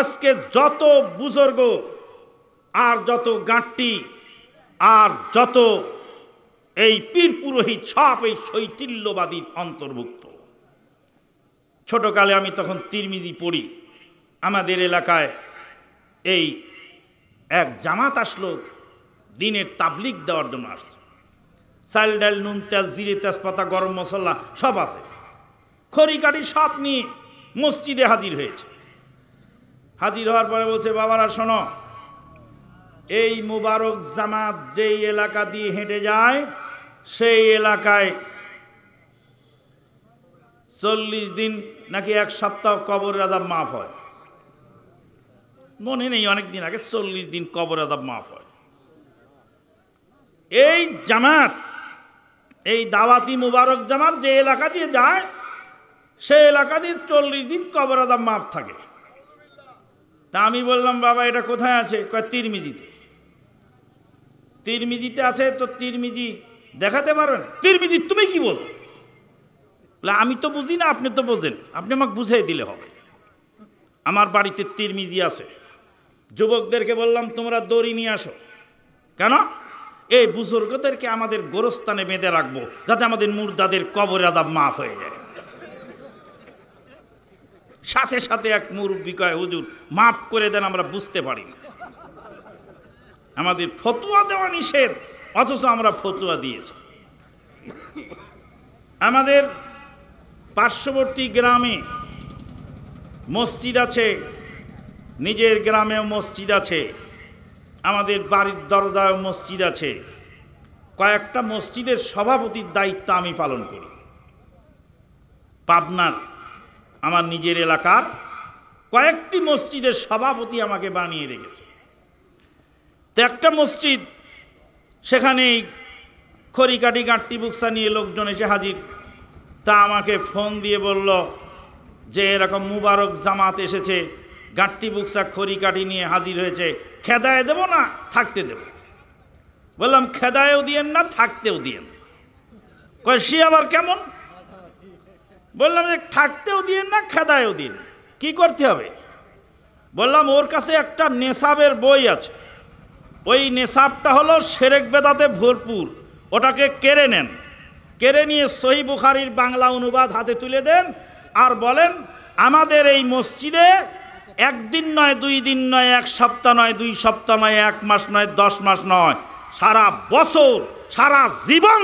আজকে যত বুজর্গ আর যত গাঁটটি আর যত এই পীর পুরোহিত সব এই শৈতিল্যবাদীর অন্তর্ভুক্ত ছোটকালে আমি তখন তিরমিজি পড়ি আমাদের এলাকায় এই এক জামাত আসলো দিনের তাবলিক দেওয়ার জন্য আসছে চাল ডাল নুন তেল জিরে তেজপাতা গরম মশলা সব আছে খড়িকাটি সব নিয়ে মসজিদে হাজির হয়েছে হাজির হওয়ার পরে বলছে বাবারা শোনো এই মুবারক জামাত যেই এলাকা দিয়ে হেঁটে যায় সেই এলাকায় চল্লিশ দিন নাকি এক সপ্তাহ কবর আদাব মাফ হয় মনে নেই অনেক দিন আগে চল্লিশ দিন কবর আদাব মাফ হয় এই জামাত এই দাওয়াতি মুবারক জামাত যে এলাকা দিয়ে যায় সে এলাকা দিয়ে চল্লিশ দিন কবর আদাব মাফ থাকে তা আমি বললাম বাবা এটা কোথায় আছে কয় তিরমিজিতে তিরমিজিতে আছে তো তিরমিজি দেখাতে পারবেন তিরমিজি তুমি কি বলো আমি তো বুঝি না আপনি তো বোঝেন আপনি আমাকে বুঝিয়ে দিলে হবে আমার বাড়িতে তিরমিজি আছে যুবকদেরকে বললাম তোমরা দড়ি নিয়ে আসো কেন এই বুজুর্গদেরকে আমাদের গোরস্থানে বেঁধে রাখবো যাতে আমাদের মুর্দাদের কবর আদাব মাফ হয়ে যায় সাথে সাথে এক মুরব্বী কয় হুজুর মাফ করে দেন আমরা বুঝতে পারি না আমাদের ফতুয়া দেওয়া নিষেধ অথচ আমরা ফতুয়া দিয়েছি আমাদের পার্শ্ববর্তী গ্রামে মসজিদ আছে নিজের গ্রামেও মসজিদ আছে আমাদের বাড়ির দরজায় মসজিদ আছে কয়েকটা মসজিদের সভাপতির দায়িত্ব আমি পালন করি পাবনার আমার নিজের এলাকার কয়েকটি মসজিদের সভাপতি আমাকে বানিয়ে রেখেছে তো একটা মসজিদ সেখানেই খড়িকাটি গাঁটটি বুকসা নিয়ে লোকজন এসে হাজির তা আমাকে ফোন দিয়ে বলল যে এরকম মুবারক জামাত এসেছে গাঁটটি বুকসা খড়িকাটি নিয়ে হাজির হয়েছে খেদায় দেব না থাকতে দেব বললাম খেদায়ও দিয়েন না থাকতেও দিয়েন কয় সে আবার কেমন বললাম যে থাকতেও দিয়েন না খেদায়ও দিন কি করতে হবে বললাম ওর কাছে একটা নেশাবের বই আছে ওই নেশাবটা হলো সেরেক বেদাতে ভরপুর ওটাকে কেড়ে নেন কেড়ে নিয়ে সহি বুখারির বাংলা অনুবাদ হাতে তুলে দেন আর বলেন আমাদের এই মসজিদে একদিন নয় দুই দিন নয় এক সপ্তাহ নয় দুই সপ্তাহ নয় এক মাস নয় দশ মাস নয় সারা বছর সারা জীবন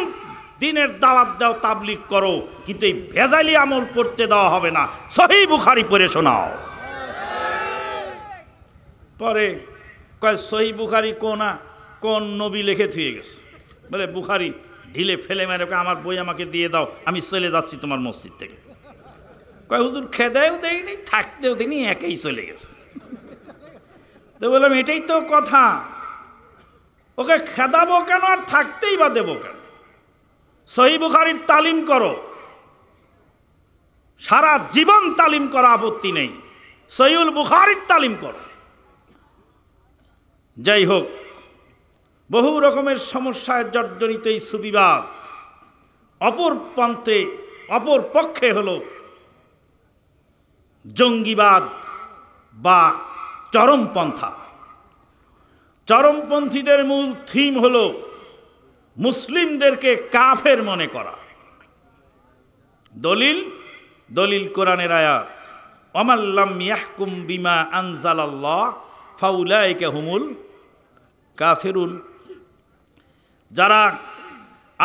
দিনের দাওয়াত দাও তাবলিক করো কিন্তু এই ভেজালি আমল করতে দেওয়া হবে না সহি বুখারি পড়ে শোনাও পরে কয় সহি বুখারি কোনা কোন নবী লেখে থুয়ে গেছে বলে বুখারি ঢিলে ফেলে মেরে আমার বই আমাকে দিয়ে দাও আমি চলে যাচ্ছি তোমার মসজিদ থেকে কয় হুজুর খেদেও দেয়নি থাকতেও দেয়নি একেই চলে গেছে তো বললাম এটাই তো কথা ওকে খেদাবো কেন আর থাকতেই বা দেবো কেন সহি বুখারির তালিম করো সারা জীবন তালিম করা আপত্তি নেই সহিউল বুখারির তালিম করো যাই হোক বহু রকমের সমস্যায় জর্জরিত এই সুবিবাদ অপর প্রান্তে অপর পক্ষে হল জঙ্গিবাদ বা চরমপন্থা চরমপন্থীদের মূল থিম হল মুসলিমদেরকে কাফের মনে করা দলিল দলিল কোরআনের আয়াত অমাল্লাম ইয়াহকুম বিমা আনজালাল্লাহ ফাউলাইকে হুমুল কাফেরুন যারা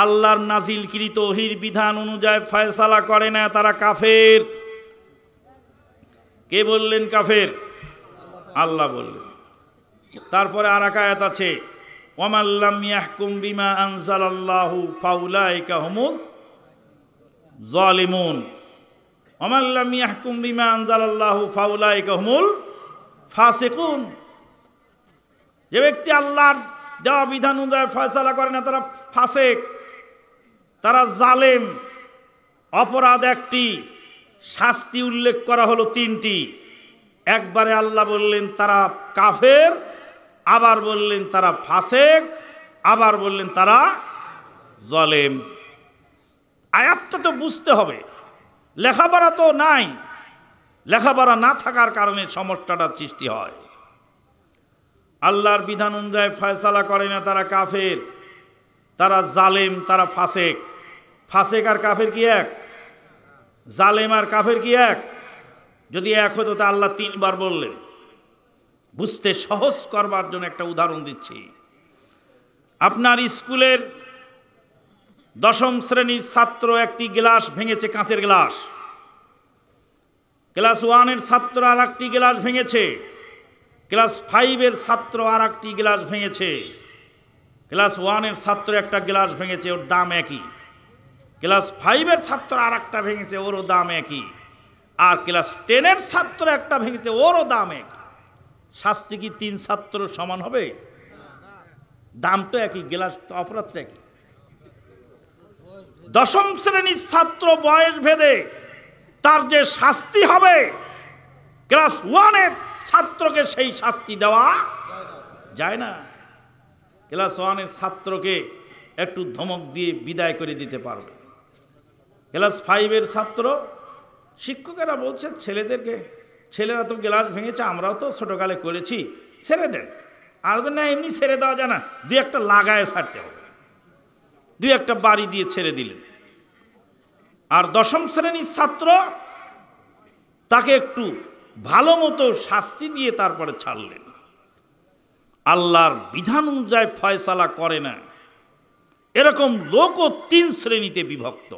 আল্লাহর নাজিলকৃত হির বিধান অনুযায়ী ফয়সালা করে না তারা কাফের কে বললেন কাফের আল্লাহ বললেন তারপরে আর একায়াত আছে ওমাল্লাম ইয়াহকুম বিমা আনসাল আল্লাহু ফাউলাইকা হুমুল জালিমুন ওমাল্লাম ইয়াহকুম বিমা আনসাল আল্লাহু ফাউলাইকা হুমুল ফাসিকুন যে ব্যক্তি আল্লাহর দেওয়া বিধান অনুযায়ী ফয়সালা করে না তারা ফাঁসেক তারা জালেম অপরাধ একটি শাস্তি উল্লেখ করা হলো তিনটি একবারে আল্লাহ বললেন তারা কাফের আবার বললেন তারা ফাসেক আবার বললেন তারা জলেম আয়াতটা তো বুঝতে হবে লেখাপড়া তো নাই লেখাপড়া না থাকার কারণে সমস্যাটা সৃষ্টি হয় আল্লাহর বিধান অনুযায়ী ফয়সালা করে না তারা কাফের তারা জালেম তারা ফাসেক ফাসেক আর কাফের কি এক জালেম আর কাফের কি এক যদি এক হতো তা আল্লাহ তিনবার বললেন বুঝতে সহজ করবার জন্য একটা উদাহরণ দিচ্ছি আপনার স্কুলের দশম শ্রেণীর ছাত্র একটি গ্লাস ভেঙেছে কাঁচের গ্লাস ক্লাস ওয়ানের ছাত্র আর একটি গ্লাস ভেঙেছে ক্লাস ফাইভের ছাত্র আর একটি গ্লাস ভেঙেছে ক্লাস ওয়ানের ছাত্র একটা গ্লাস ভেঙেছে ওর দাম একই ক্লাস ফাইভের ছাত্র আর একটা ভেঙেছে ওরও দাম একই আর ক্লাস টেনের ছাত্র একটা ভেঙেছে ওরও দাম একই শাস্তি কি তিন ছাত্র সমান হবে দাম তো একই গ্লাস তো অপরাধ একই দশম শ্রেণীর ছাত্র বয়স ভেদে তার যে শাস্তি হবে ক্লাস ওয়ানের ছাত্রকে সেই শাস্তি দেওয়া যায় না ক্লাস ওয়ানের ছাত্রকে একটু ধমক দিয়ে বিদায় করে দিতে পারবে ক্লাস ফাইভের ছাত্র শিক্ষকেরা বলছে ছেলেদেরকে ছেলেরা তো গ্লাস ভেঙেছে আমরাও তো ছোটোকালে করেছি ছেড়ে দেন আর না এমনি ছেড়ে দেওয়া যায় না দুই একটা লাগায় ছাড়তে হবে দুই একটা বাড়ি দিয়ে ছেড়ে দিলেন আর দশম শ্রেণীর ছাত্র তাকে একটু ভালো মতো শাস্তি দিয়ে তারপরে ছাড়লেন আল্লাহর বিধান অনুযায়ী ফয়সালা করে না এরকম লোকও তিন শ্রেণীতে বিভক্ত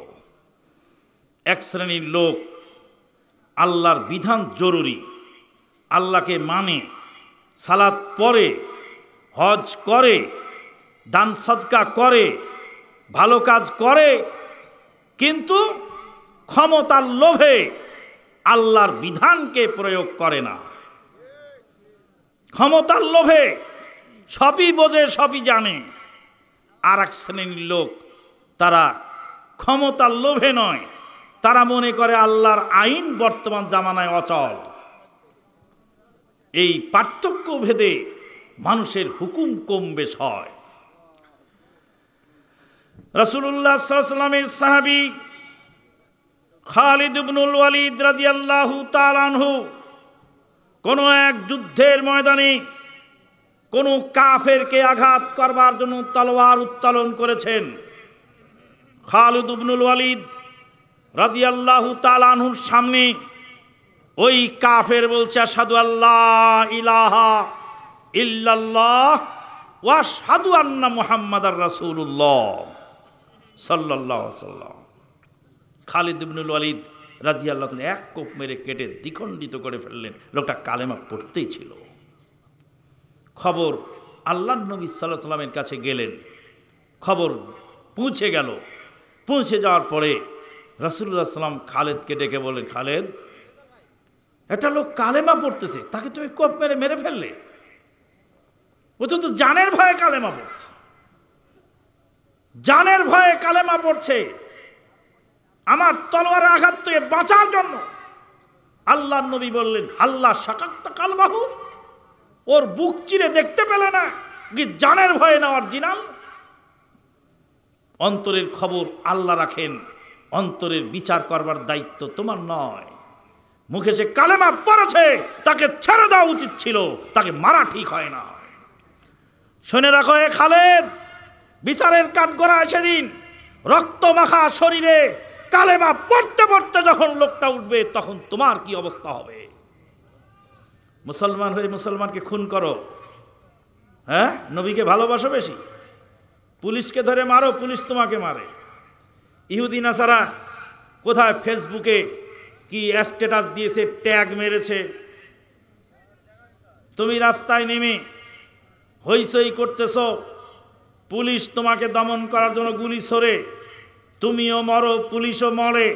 এক শ্রেণীর লোক আল্লাহর বিধান জরুরি আল্লাহকে মানে সালাত পরে হজ করে দান সদকা করে ভালো কাজ করে কিন্তু ক্ষমতার লোভে আল্লাহর বিধানকে প্রয়োগ করে না ক্ষমতার লোভে সবই বোঝে সবই জানে আর এক শ্রেণীর লোক তারা ক্ষমতার লোভে নয় তারা মনে করে আল্লাহর আইন বর্তমান জামানায় অচল এই পার্থক্য ভেদে মানুষের হুকুম কম বেশ হয় রসুল্লাহ সাল্লামের সাহাবি খালিদ ইবনুল ওয়ালিদ রাদিয়াল্লাহু তালানহু কোনো এক যুদ্ধের ময়দানে কোনো কাফেরকে আঘাত করবার জন্য তলোয়ার উত্তোলন করেছেন খালিদ ইবনুল ওয়ালিদ রাদিয়াল্লাহু তালানহুর সামনে ওই কাফের বলছে সাধু আল্লাহ ইলাহা ইল্লাল্লাহ ওয়া সাধু আন্না মুহাম্মাদার রাসূলুল্লাহ সাল্লাল্লাহু আলাইহি খালিদ ইবনুল ওয়ালিদ রাজি আল্লাহ এক কোপ মেরে কেটে দ্বিখণ্ডিত করে ফেললেন লোকটা কালেমা পড়তেই ছিল খবর আল্লাহ নবী সাল্লাহ সাল্লামের কাছে গেলেন খবর পৌঁছে গেল পৌঁছে যাওয়ার পরে রাসুল্লাহ সাল্লাম খালেদকে ডেকে বলেন খালেদ একটা লোক কালেমা পড়তেছে তাকে তুমি কোপ মেরে মেরে ফেললে ও তো জানের ভয়ে কালেমা পড়ছে জানের ভয়ে কালেমা পড়ছে আমার তলোয়ারের আঘাত থেকে বাঁচার জন্য আল্লাহ নবী বললেন আল্লাহ সাকাক্ত কালবাহু ওর বুক চিরে দেখতে পেলে না কি জানের ভয়ে নেওয়ার জিনাল অন্তরের খবর আল্লাহ রাখেন অন্তরের বিচার করবার দায়িত্ব তোমার নয় মুখে সে কালেমা পড়েছে তাকে ছেড়ে দেওয়া উচিত ছিল তাকে মারা ঠিক হয় না শুনে রাখো খালেদ বিচারের কাঠগড়া এসে দিন রক্ত মাখা শরীরে কালেমা পড়তে পড়তে যখন লোকটা উঠবে তখন তোমার কি অবস্থা হবে মুসলমান হয়ে মুসলমানকে খুন করো হ্যাঁ নবীকে ভালোবাসো বেশি পুলিশকে ধরে মারো পুলিশ তোমাকে মারে ইহুদিনা আসারা কোথায় ফেসবুকে কি স্ট্যাটাস দিয়েছে ট্যাগ মেরেছে তুমি রাস্তায় নেমে হইসই করতেছ পুলিশ তোমাকে দমন করার জন্য গুলি সরে তুমিও মরো পুলিশও মরে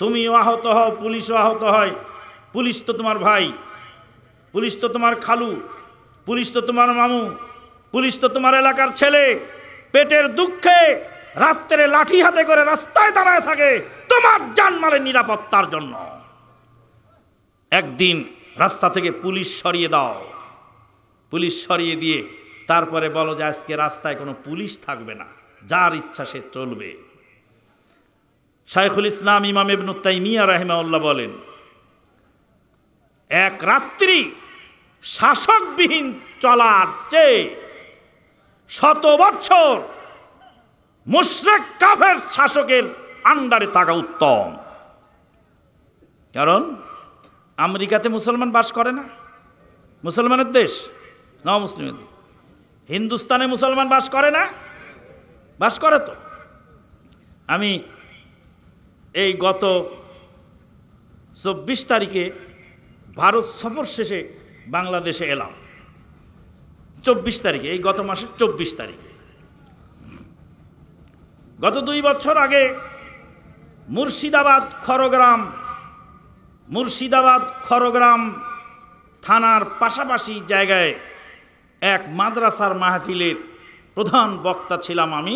তুমিও আহত হও পুলিশও আহত হয় পুলিশ তো তোমার ভাই পুলিশ তো তোমার খালু পুলিশ তো তোমার মামু পুলিশ তো তোমার এলাকার ছেলে পেটের দুঃখে রাত্রে লাঠি হাতে করে রাস্তায় দাঁড়ায় থাকে তোমার জানমালের নিরাপত্তার জন্য একদিন রাস্তা থেকে পুলিশ সরিয়ে দাও পুলিশ সরিয়ে দিয়ে তারপরে বলো যে আজকে রাস্তায় কোনো পুলিশ থাকবে না যার ইচ্ছা সে চলবে শাইখুল ইসলাম ইমাম মিয়া রাহেমাউল্লাহ বলেন এক রাত্রি শাসকবিহীন চলার চেয়ে শত বছর মুশরেক কাফের শাসকের আন্ডারে থাকা উত্তম কারণ আমেরিকাতে মুসলমান বাস করে না মুসলমানের দেশ না মুসলিমের দেশ হিন্দুস্তানে মুসলমান বাস করে না বাস করে তো আমি এই গত চব্বিশ তারিখে ভারত সফর শেষে বাংলাদেশে এলাম চব্বিশ তারিখে এই গত মাসের চব্বিশ তারিখে গত দুই বছর আগে মুর্শিদাবাদ খরগ্রাম মুর্শিদাবাদ খরগ্রাম থানার পাশাপাশি জায়গায় এক মাদ্রাসার মাহফিলের প্রধান বক্তা ছিলাম আমি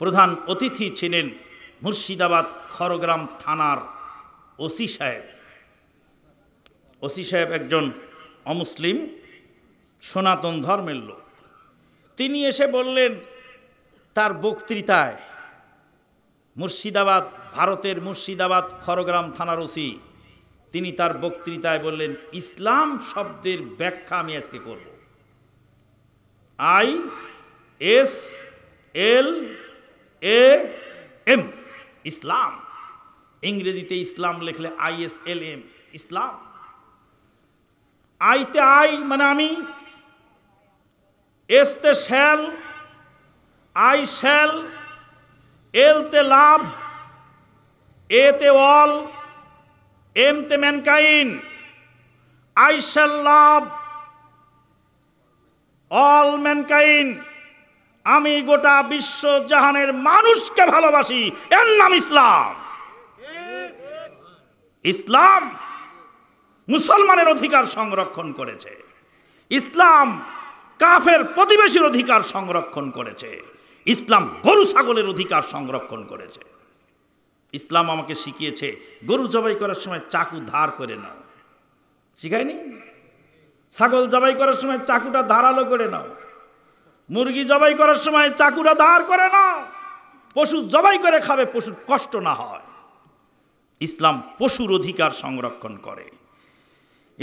প্রধান অতিথি ছিলেন মুর্শিদাবাদ খড়গ্রাম থানার ওসি সাহেব ওসি সাহেব একজন অমুসলিম সনাতন ধর্মের লোক তিনি এসে বললেন তার বক্তৃতায় মুর্শিদাবাদ ভারতের মুর্শিদাবাদ খড়গ্রাম থানার ওসি তিনি তার বক্তৃতায় বললেন ইসলাম শব্দের ব্যাখ্যা আমি আজকে করব I S L A M Islam ইংরেজিতে ইসলাম লিখলে আইএসএলএম ইসলাম আইতে আই মানে আমি এসতে শ্যাল আই শ্যাল এলতে লাভ এতে অল এমতে mankind I shall love all mankind আমি গোটা বিশ্ব জাহানের মানুষকে ভালোবাসি এর নাম ইসলাম ইসলাম মুসলমানের অধিকার সংরক্ষণ করেছে ইসলাম কাফের প্রতিবেশীর অধিকার সংরক্ষণ করেছে ইসলাম গরু ছাগলের অধিকার সংরক্ষণ করেছে ইসলাম আমাকে শিখিয়েছে গরু জবাই করার সময় চাকু ধার করে নাও শিখায়নি ছাগল জবাই করার সময় চাকুটা ধারালো করে নাও মুরগি জবাই করার সময় চাকুরা ধার করে না পশু জবাই করে খাবে পশুর কষ্ট না হয় ইসলাম পশুর অধিকার সংরক্ষণ করে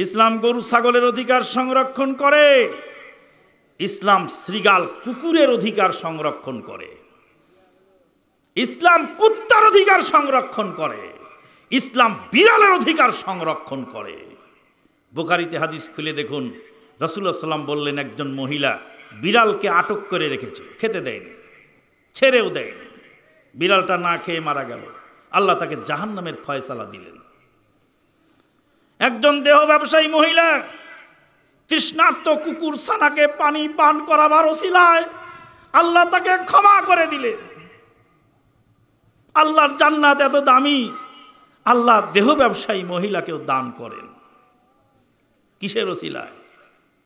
ইসলাম গরু ছাগলের অধিকার সংরক্ষণ করে ইসলাম শ্রীগাল কুকুরের অধিকার সংরক্ষণ করে ইসলাম কুত্তার অধিকার সংরক্ষণ করে ইসলাম বিড়ালের অধিকার সংরক্ষণ করে বোকারিতে হাদিস খুলে দেখুন রসুল্লাহ সাল্লাম বললেন একজন মহিলা বিড়ালকে আটক করে রেখেছে খেতে দেয়নি ছেড়েও দেয়নি বিড়ালটা না খেয়ে মারা গেল আল্লাহ তাকে জাহান নামের ফয়সালা দিলেন একজন দেহ ব্যবসায়ী মহিলা তৃষ্ণার্ত কুকুর সানাকে পানি পান করাবার ওসিলায় আল্লাহ তাকে ক্ষমা করে দিলেন আল্লাহর জান্নাত এত দামি আল্লাহ দেহ ব্যবসায়ী মহিলাকেও দান করেন কিসের ওসিলায়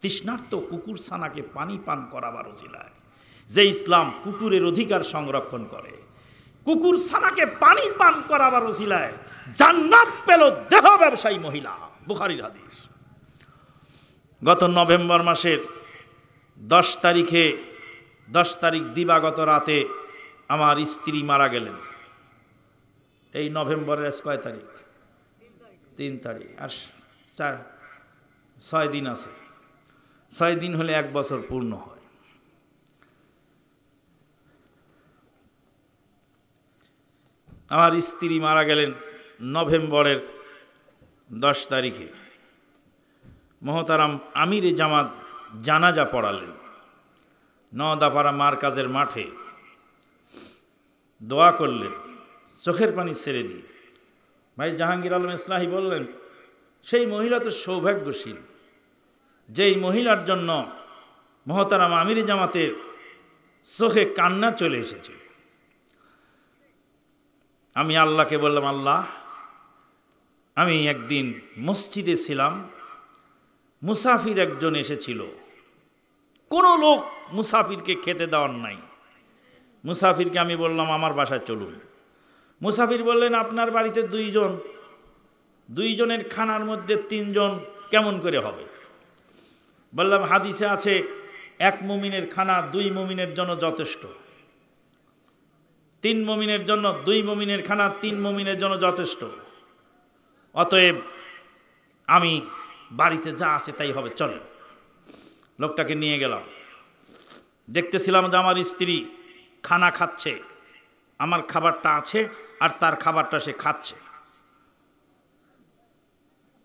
তৃষ্ণার্ত কুকুর ছানাকে পানি পান করাবার ওসিলায় যে ইসলাম কুকুরের অধিকার সংরক্ষণ করে কুকুর ছানাকে পানি পান করাবার ওসিলায় জান্নাত পেল দেহ ব্যবসায়ী মহিলা বুখারির হাদিস গত নভেম্বর মাসের দশ তারিখে দশ তারিখ দিবাগত রাতে আমার স্ত্রী মারা গেলেন এই নভেম্বরের কয় তারিখ তিন তারিখ আর চার ছয় দিন আছে ছয় দিন হলে এক বছর পূর্ণ হয় আমার স্ত্রী মারা গেলেন নভেম্বরের দশ তারিখে মহতারাম আমিরে জামাত জানাজা পড়ালেন নদাপাড়া মার কাজের মাঠে দোয়া করলেন চোখের পানি ছেড়ে দিয়ে ভাই জাহাঙ্গীর আলম ইসলাহি বললেন সেই মহিলা তো সৌভাগ্যশীল যেই মহিলার জন্য মহতারাম আমির জামাতের চোখে কান্না চলে এসেছে আমি আল্লাহকে বললাম আল্লাহ আমি একদিন মসজিদে ছিলাম মুসাফির একজন এসেছিল কোনো লোক মুসাফিরকে খেতে দেওয়ার নাই মুসাফিরকে আমি বললাম আমার বাসায় চলুন মুসাফির বললেন আপনার বাড়িতে দুইজন দুইজনের খানার মধ্যে তিনজন কেমন করে হবে বললাম হাদিসে আছে এক মুমিনের খানা দুই মুমিনের জন্য যথেষ্ট তিন মমিনের জন্য দুই মমিনের খানা তিন মমিনের জন্য যথেষ্ট অতএব আমি বাড়িতে যা আছে তাই হবে চলে লোকটাকে নিয়ে গেলাম দেখতেছিলাম যে আমার স্ত্রী খানা খাচ্ছে আমার খাবারটা আছে আর তার খাবারটা সে খাচ্ছে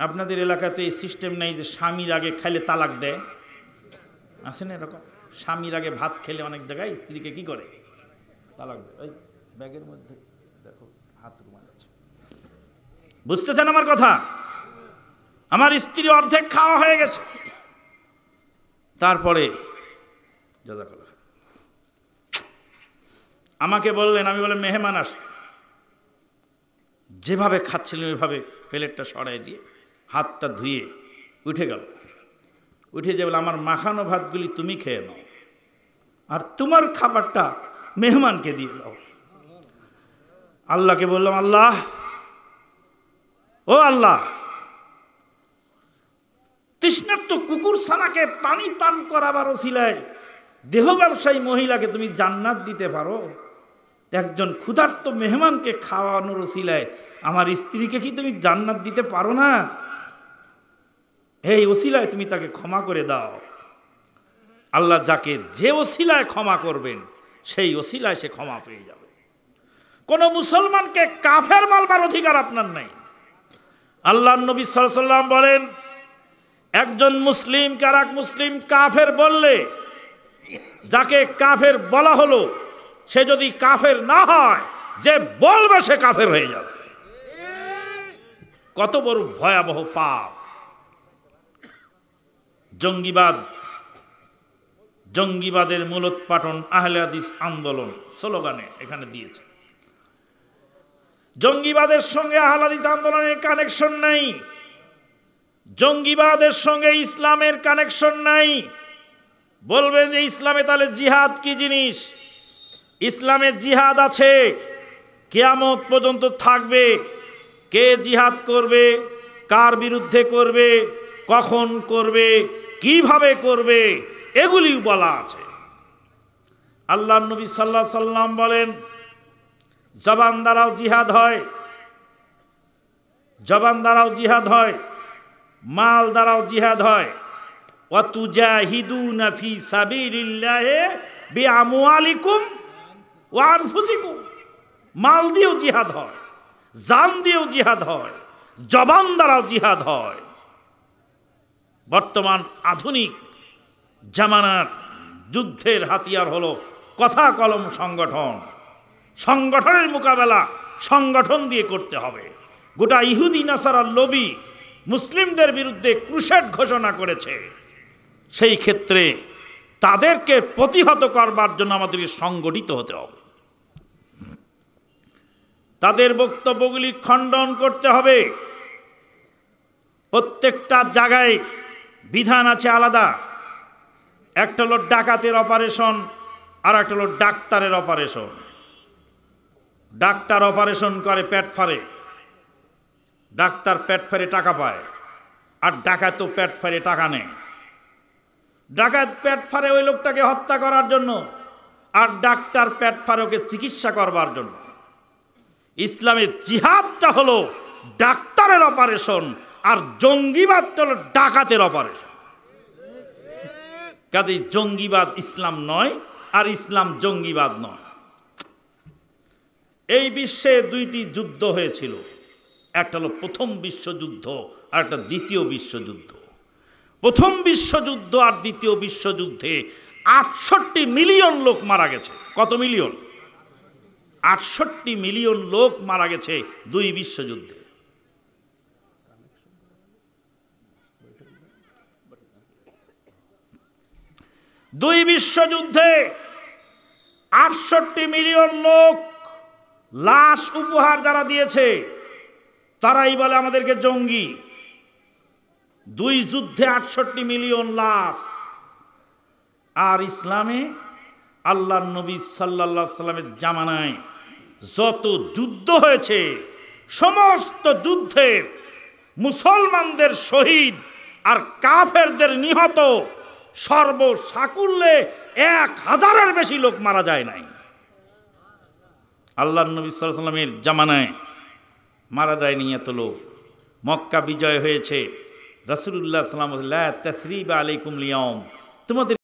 আপনাদের এলাকাতে এই সিস্টেম নেই যে স্বামীর আগে খাইলে তালাক দেয় আছে না এরকম স্বামীর আগে ভাত খেলে অনেক জায়গায় স্ত্রীকে কি করে তালাক দেয় ওই ব্যাগের মধ্যে দেখো হাত রুমাল আছে বুঝতেছেন আমার কথা আমার স্ত্রী অর্ধেক খাওয়া হয়ে গেছে তারপরে আমাকে বললেন আমি বললাম মেহমান আস যেভাবে খাচ্ছিলেন ওইভাবে প্লেটটা সরাই দিয়ে হাতটা ধুয়ে উঠে গেল উঠে যাবে আমার মাখানো ভাতগুলি তুমি খেয়ে নাও আর তোমার খাবারটা মেহমানকে দিয়ে দাও আল্লাহকে বললাম আল্লাহ ও আল্লাহ তৃষ্ণার্ত কুকুর সানাকে পানি পান করাবার ওসিলায় দেহ ব্যবসায়ী মহিলাকে তুমি জান্নাত দিতে পারো একজন ক্ষুধার্ত মেহমানকে খাওয়ানোর ওসিলায় আমার স্ত্রীকে কি তুমি জান্নাত দিতে পারো না এই ওসিলায় তুমি তাকে ক্ষমা করে দাও আল্লাহ যাকে যে ওসিলায় ক্ষমা করবেন সেই ওসিলায় সে ক্ষমা পেয়ে যাবে কোনো মুসলমানকে কাফের বলবার অধিকার আপনার নাই আল্লাহ নবী সাল্লাম বলেন একজন মুসলিম কারাক মুসলিম কাফের বললে যাকে কাফের বলা হলো সে যদি কাফের না হয় যে বলবে সে কাফের হয়ে যাবে কত বড় ভয়াবহ পাপ জঙ্গিবাদ জঙ্গিবাদের মূলোৎপাটন আহলে আন্দোলন স্লোগানে এখানে দিয়েছে জঙ্গিবাদের সঙ্গে আহলাদিস আন্দোলনের কানেকশন নাই জঙ্গিবাদের সঙ্গে ইসলামের কানেকশন নাই বলবেন যে ইসলামে তাহলে জিহাদ কি জিনিস ইসলামে জিহাদ আছে কেয়ামত পর্যন্ত থাকবে কে জিহাদ করবে কার বিরুদ্ধে করবে কখন করবে কিভাবে করবে এগুলি বলা আছে আল্লাহ নবী সাল্লাহ সাল্লাম বলেন জবান দ্বারাও জিহাদ হয় জবান দ্বারাও জিহাদ হয় মাল দ্বারাও জিহাদ হয় অতুজাহিদুনা ফি সাবিলিল্লাহে বিআমওয়ালিকুম ওয়া আনফুসিকুম মাল দিয়েও জিহাদ হয় জান দিয়েও জিহাদ হয় জবান দ্বারাও জিহাদ হয় বর্তমান আধুনিক জামানার যুদ্ধের হাতিয়ার হলো কথা কলম সংগঠন সংগঠনের মোকাবেলা সংগঠন দিয়ে করতে হবে গোটা ইহুদি নাসারার লবি মুসলিমদের বিরুদ্ধে ক্রুশেট ঘোষণা করেছে সেই ক্ষেত্রে তাদেরকে প্রতিহত করবার জন্য আমাদের সংগঠিত হতে হবে তাদের বক্তব্যগুলি খণ্ডন করতে হবে প্রত্যেকটা জায়গায় বিধান আছে আলাদা একটা হলো ডাকাতের অপারেশন আর একটা হলো ডাক্তারের অপারেশন ডাক্তার অপারেশন করে পেট ফারে ডাক্তার পেট ফারে টাকা পায় আর ডাকাতও পেট ফারে টাকা নেয় ডাকাত পেট ফারে ওই লোকটাকে হত্যা করার জন্য আর ডাক্তার পেট ফারোকে চিকিৎসা করবার জন্য ইসলামের জিহাদটা হলো ডাক্তারের অপারেশন আর জঙ্গিবাদ চলো ডাকাতের অপারেশন কাজে জঙ্গিবাদ ইসলাম নয় আর ইসলাম জঙ্গিবাদ নয় এই বিশ্বে দুইটি যুদ্ধ হয়েছিল একটা হলো প্রথম বিশ্বযুদ্ধ আর একটা দ্বিতীয় বিশ্বযুদ্ধ প্রথম বিশ্বযুদ্ধ আর দ্বিতীয় বিশ্বযুদ্ধে আটষট্টি মিলিয়ন লোক মারা গেছে কত মিলিয়ন আটষট্টি মিলিয়ন লোক মারা গেছে দুই বিশ্বযুদ্ধে দুই বিশ্বযুদ্ধে আটষট্টি মিলিয়ন লোক লাশ উপহার যারা দিয়েছে তারাই বলে আমাদেরকে জঙ্গি দুই যুদ্ধে আটষট্টি মিলিয়ন লাশ আর ইসলামে আল্লাহ নবী সাল্লা সাল্লামের জামানায় যত যুদ্ধ হয়েছে সমস্ত যুদ্ধের মুসলমানদের শহীদ আর কাফেরদের নিহত সর্বসাকুল্যে এক হাজারের বেশি লোক মারা যায় নাই আল্লাহ নবী সাল্লামের জামানায় মারা যায়নি এত লোক মক্কা বিজয় হয়েছে রসুল্লাহ সাল্লাম তসরিব আলাইকুম লিয়ম তোমাদের